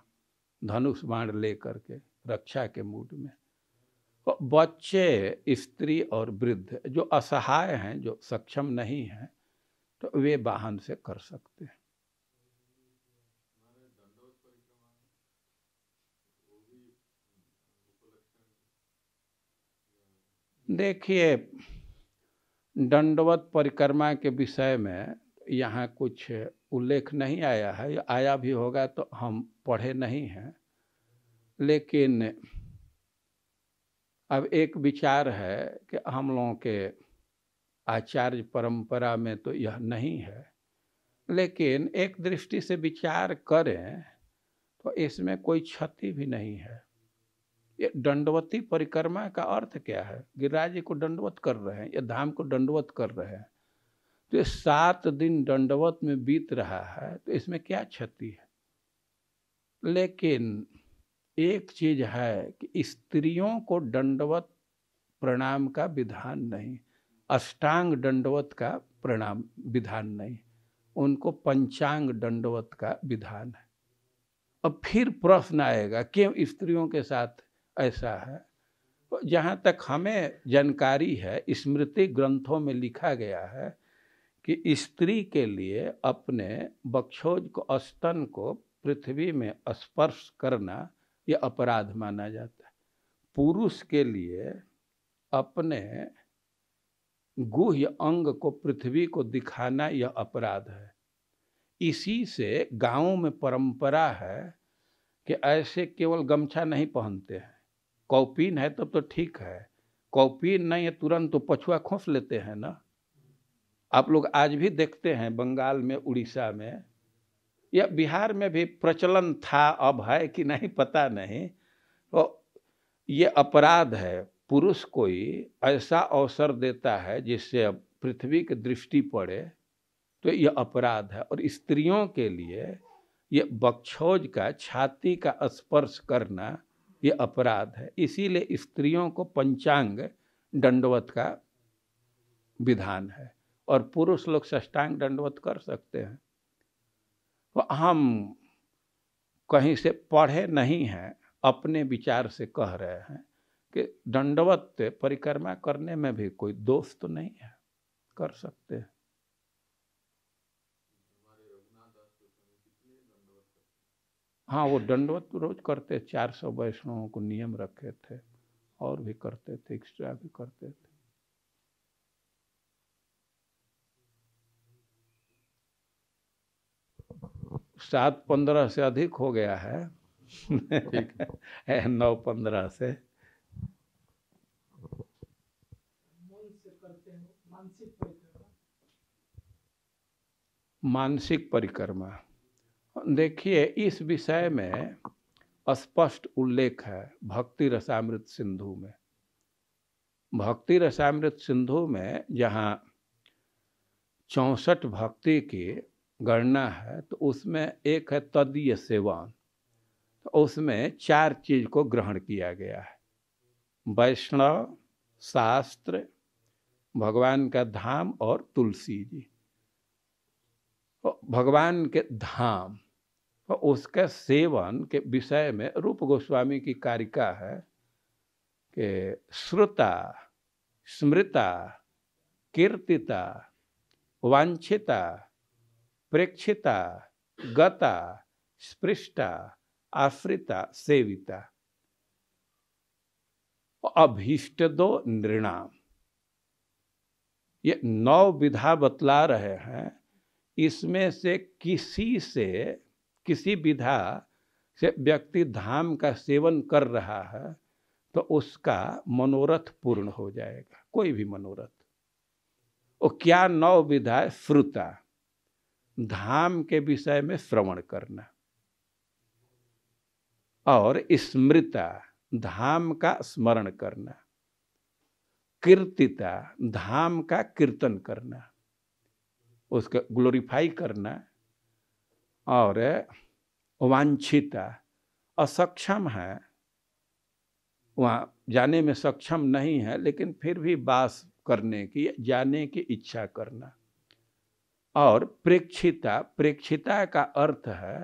धनुष बाण लेकर के रक्षा के मूड में बच्चे स्त्री और वृद्ध जो असहाय हैं जो सक्षम नहीं हैं तो वे वाहन से कर सकते हैं देखिए दंडवत परिक्रमा के विषय में यहाँ कुछ उल्लेख नहीं आया है आया भी होगा तो हम पढ़े नहीं हैं लेकिन अब एक विचार है कि हम लोगों के आचार्य परंपरा में तो यह नहीं है लेकिन एक दृष्टि से विचार करें तो इसमें कोई क्षति भी नहीं है ये दंडवती परिक्रमा का अर्थ क्या है गिरिराज जी को दंडवत कर रहे हैं या धाम को दंडवत कर रहे हैं तो ये सात दिन दंडवत में बीत रहा है तो इसमें क्या क्षति है लेकिन एक चीज है कि स्त्रियों को दंडवत प्रणाम का विधान नहीं अष्टांग दंडवत का प्रणाम विधान नहीं उनको पंचांग दंडवत का विधान है अब फिर प्रश्न आएगा क्यों स्त्रियों के साथ ऐसा है जहाँ तक हमें जानकारी है स्मृति ग्रंथों में लिखा गया है कि स्त्री के लिए अपने बक्षोज को स्तन को पृथ्वी में स्पर्श करना ये अपराध माना जाता है पुरुष के लिए अपने गुह्य अंग को पृथ्वी को दिखाना यह अपराध है इसी से गाँव में परंपरा है कि ऐसे केवल गमछा नहीं पहनते हैं कौपीन है तब तो ठीक है कौपीन नहीं है तुरंत तो पछुआ खोस लेते हैं ना आप लोग आज भी देखते हैं बंगाल में उड़ीसा में यह बिहार में भी प्रचलन था अब है कि नहीं पता नहीं तो ये अपराध है पुरुष कोई ऐसा अवसर देता है जिससे पृथ्वी की दृष्टि पड़े तो यह अपराध है और स्त्रियों के लिए ये बक्षोज का छाती का स्पर्श करना ये अपराध है इसीलिए स्त्रियों को पंचांग दंडवत का विधान है और पुरुष लोग सष्टांग दंडवत कर सकते हैं तो हम कहीं से पढ़े नहीं हैं अपने विचार से कह रहे हैं कि दंडवत परिक्रमा करने में भी कोई दोष तो नहीं है कर सकते हैं हाँ वो दंडवत रोज करते चार सौ वैष्णवों को नियम रखे थे और भी करते थे एक्स्ट्रा भी करते थे सात पंद्रह से अधिक हो गया है नौ पंद्रह से मानसिक परिक्रमा देखिए इस विषय में स्पष्ट उल्लेख है भक्ति रसामृत सिंधु में भक्ति रसामृत सिंधु में जहाँ चौंसठ भक्ति के गणना है तो उसमें एक है तदीय सेवान तो उसमें चार चीज को ग्रहण किया गया है वैष्णव शास्त्र भगवान का धाम और तुलसी जी तो भगवान के धाम तो उसके सेवन के विषय में रूप गोस्वामी की कारिका है कि श्रुता स्मृता कीर्तिता वांछिता प्रेक्षिता गता स्पृष्टा आश्रिता सेविता अभीष्ट दो नृणाम ये नौ विधा बतला रहे हैं इसमें से किसी से किसी विधा से व्यक्ति धाम का सेवन कर रहा है तो उसका मनोरथ पूर्ण हो जाएगा कोई भी मनोरथ वो क्या नौ विधा श्रुता धाम के विषय में श्रवण करना और स्मृता धाम का स्मरण करना कीर्तिता धाम का कीर्तन करना उसका ग्लोरीफाई करना और वांछिता असक्षम है वहाँ जाने में सक्षम नहीं है लेकिन फिर भी बास करने की जाने की इच्छा करना और प्रेक्षिता प्रेक्षिता का अर्थ है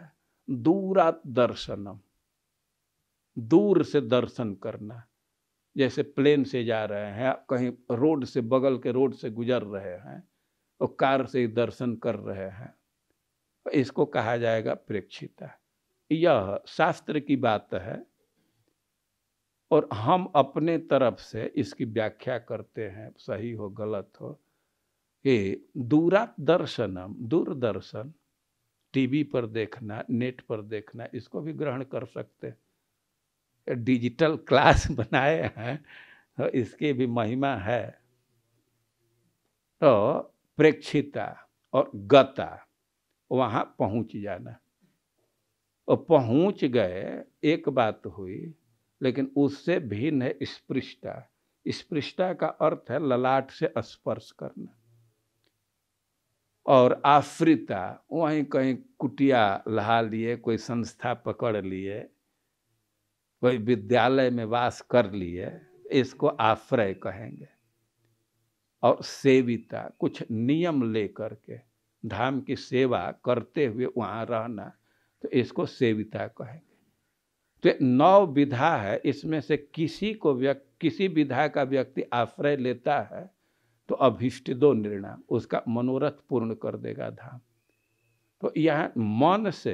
दूरात दर्शनम दूर से दर्शन करना जैसे प्लेन से जा रहे हैं कहीं रोड से बगल के रोड से गुजर रहे हैं और कार से दर्शन कर रहे हैं इसको कहा जाएगा प्रेक्षिता यह शास्त्र की बात है और हम अपने तरफ से इसकी व्याख्या करते हैं सही हो गलत हो हे दूरात दर्शनम दूरदर्शन टीवी पर देखना नेट पर देखना इसको भी ग्रहण कर सकते डिजिटल क्लास बनाए हैं तो इसकी भी महिमा है तो प्रेक्षिता और गता वहाँ पहुँच जाना और पहुँच गए एक बात हुई लेकिन उससे भिन्न है स्पृष्टा स्पृष्टा का अर्थ है ललाट से स्पर्श करना और आफ्रिका वहीं कहीं कुटिया लहा लिए कोई संस्था पकड़ लिए कोई विद्यालय में वास कर लिए इसको आश्रय कहेंगे और सेविता कुछ नियम लेकर के धाम की सेवा करते हुए वहाँ रहना तो इसको सेविता कहेंगे तो नौ विधा है इसमें से किसी को व्यक्ति किसी विधा का व्यक्ति आश्रय लेता है तो अभिष्ट दो निर्णय उसका मनोरथ पूर्ण कर देगा धाम तो यह मन से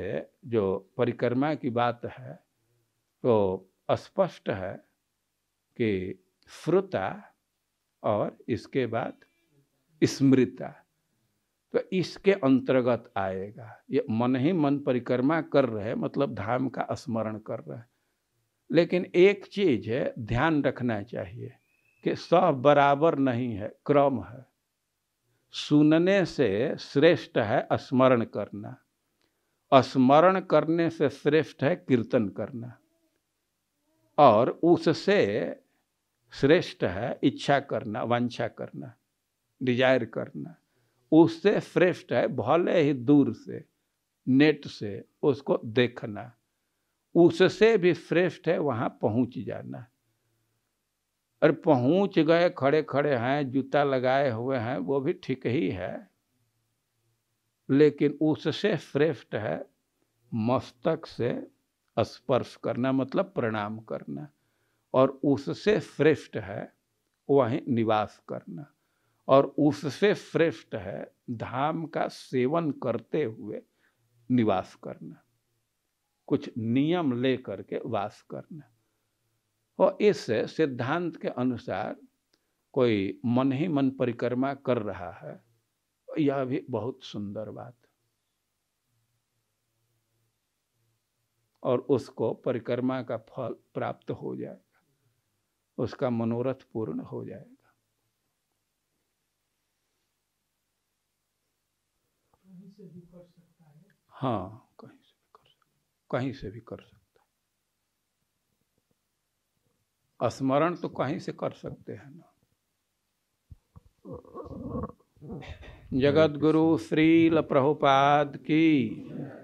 जो परिक्रमा की बात है तो स्पष्ट है कि श्रुता और इसके बाद स्मृता तो इसके अंतर्गत आएगा ये मन ही मन परिक्रमा कर रहे मतलब धाम का स्मरण कर रहे लेकिन एक चीज है ध्यान रखना चाहिए कि सब बराबर नहीं है क्रम है सुनने से श्रेष्ठ है स्मरण करना स्मरण करने से श्रेष्ठ है कीर्तन करना और उससे श्रेष्ठ है इच्छा करना वांछा करना डिजायर करना उससे श्रेष्ठ है भले ही दूर से नेट से उसको देखना उससे भी श्रेष्ठ है वहाँ पहुँच जाना अरे पहुंच गए खड़े खड़े हैं जूता लगाए हुए हैं वो भी ठीक ही है लेकिन उससे श्रेष्ठ है मस्तक से स्पर्श करना मतलब प्रणाम करना और उससे श्रेष्ठ है वहीं निवास करना और उससे श्रेष्ठ है धाम का सेवन करते हुए निवास करना कुछ नियम ले करके वास करना और इस सिद्धांत के अनुसार कोई मन ही मन परिक्रमा कर रहा है यह भी बहुत सुंदर बात और उसको परिक्रमा का फल प्राप्त हो जाएगा उसका मनोरथ पूर्ण हो जाएगा हाँ कहीं से भी कर सकता कहीं से भी कर सकता स्मरण तो कहीं से कर सकते हैं ना जगत गुरु श्रील प्रभुपाद की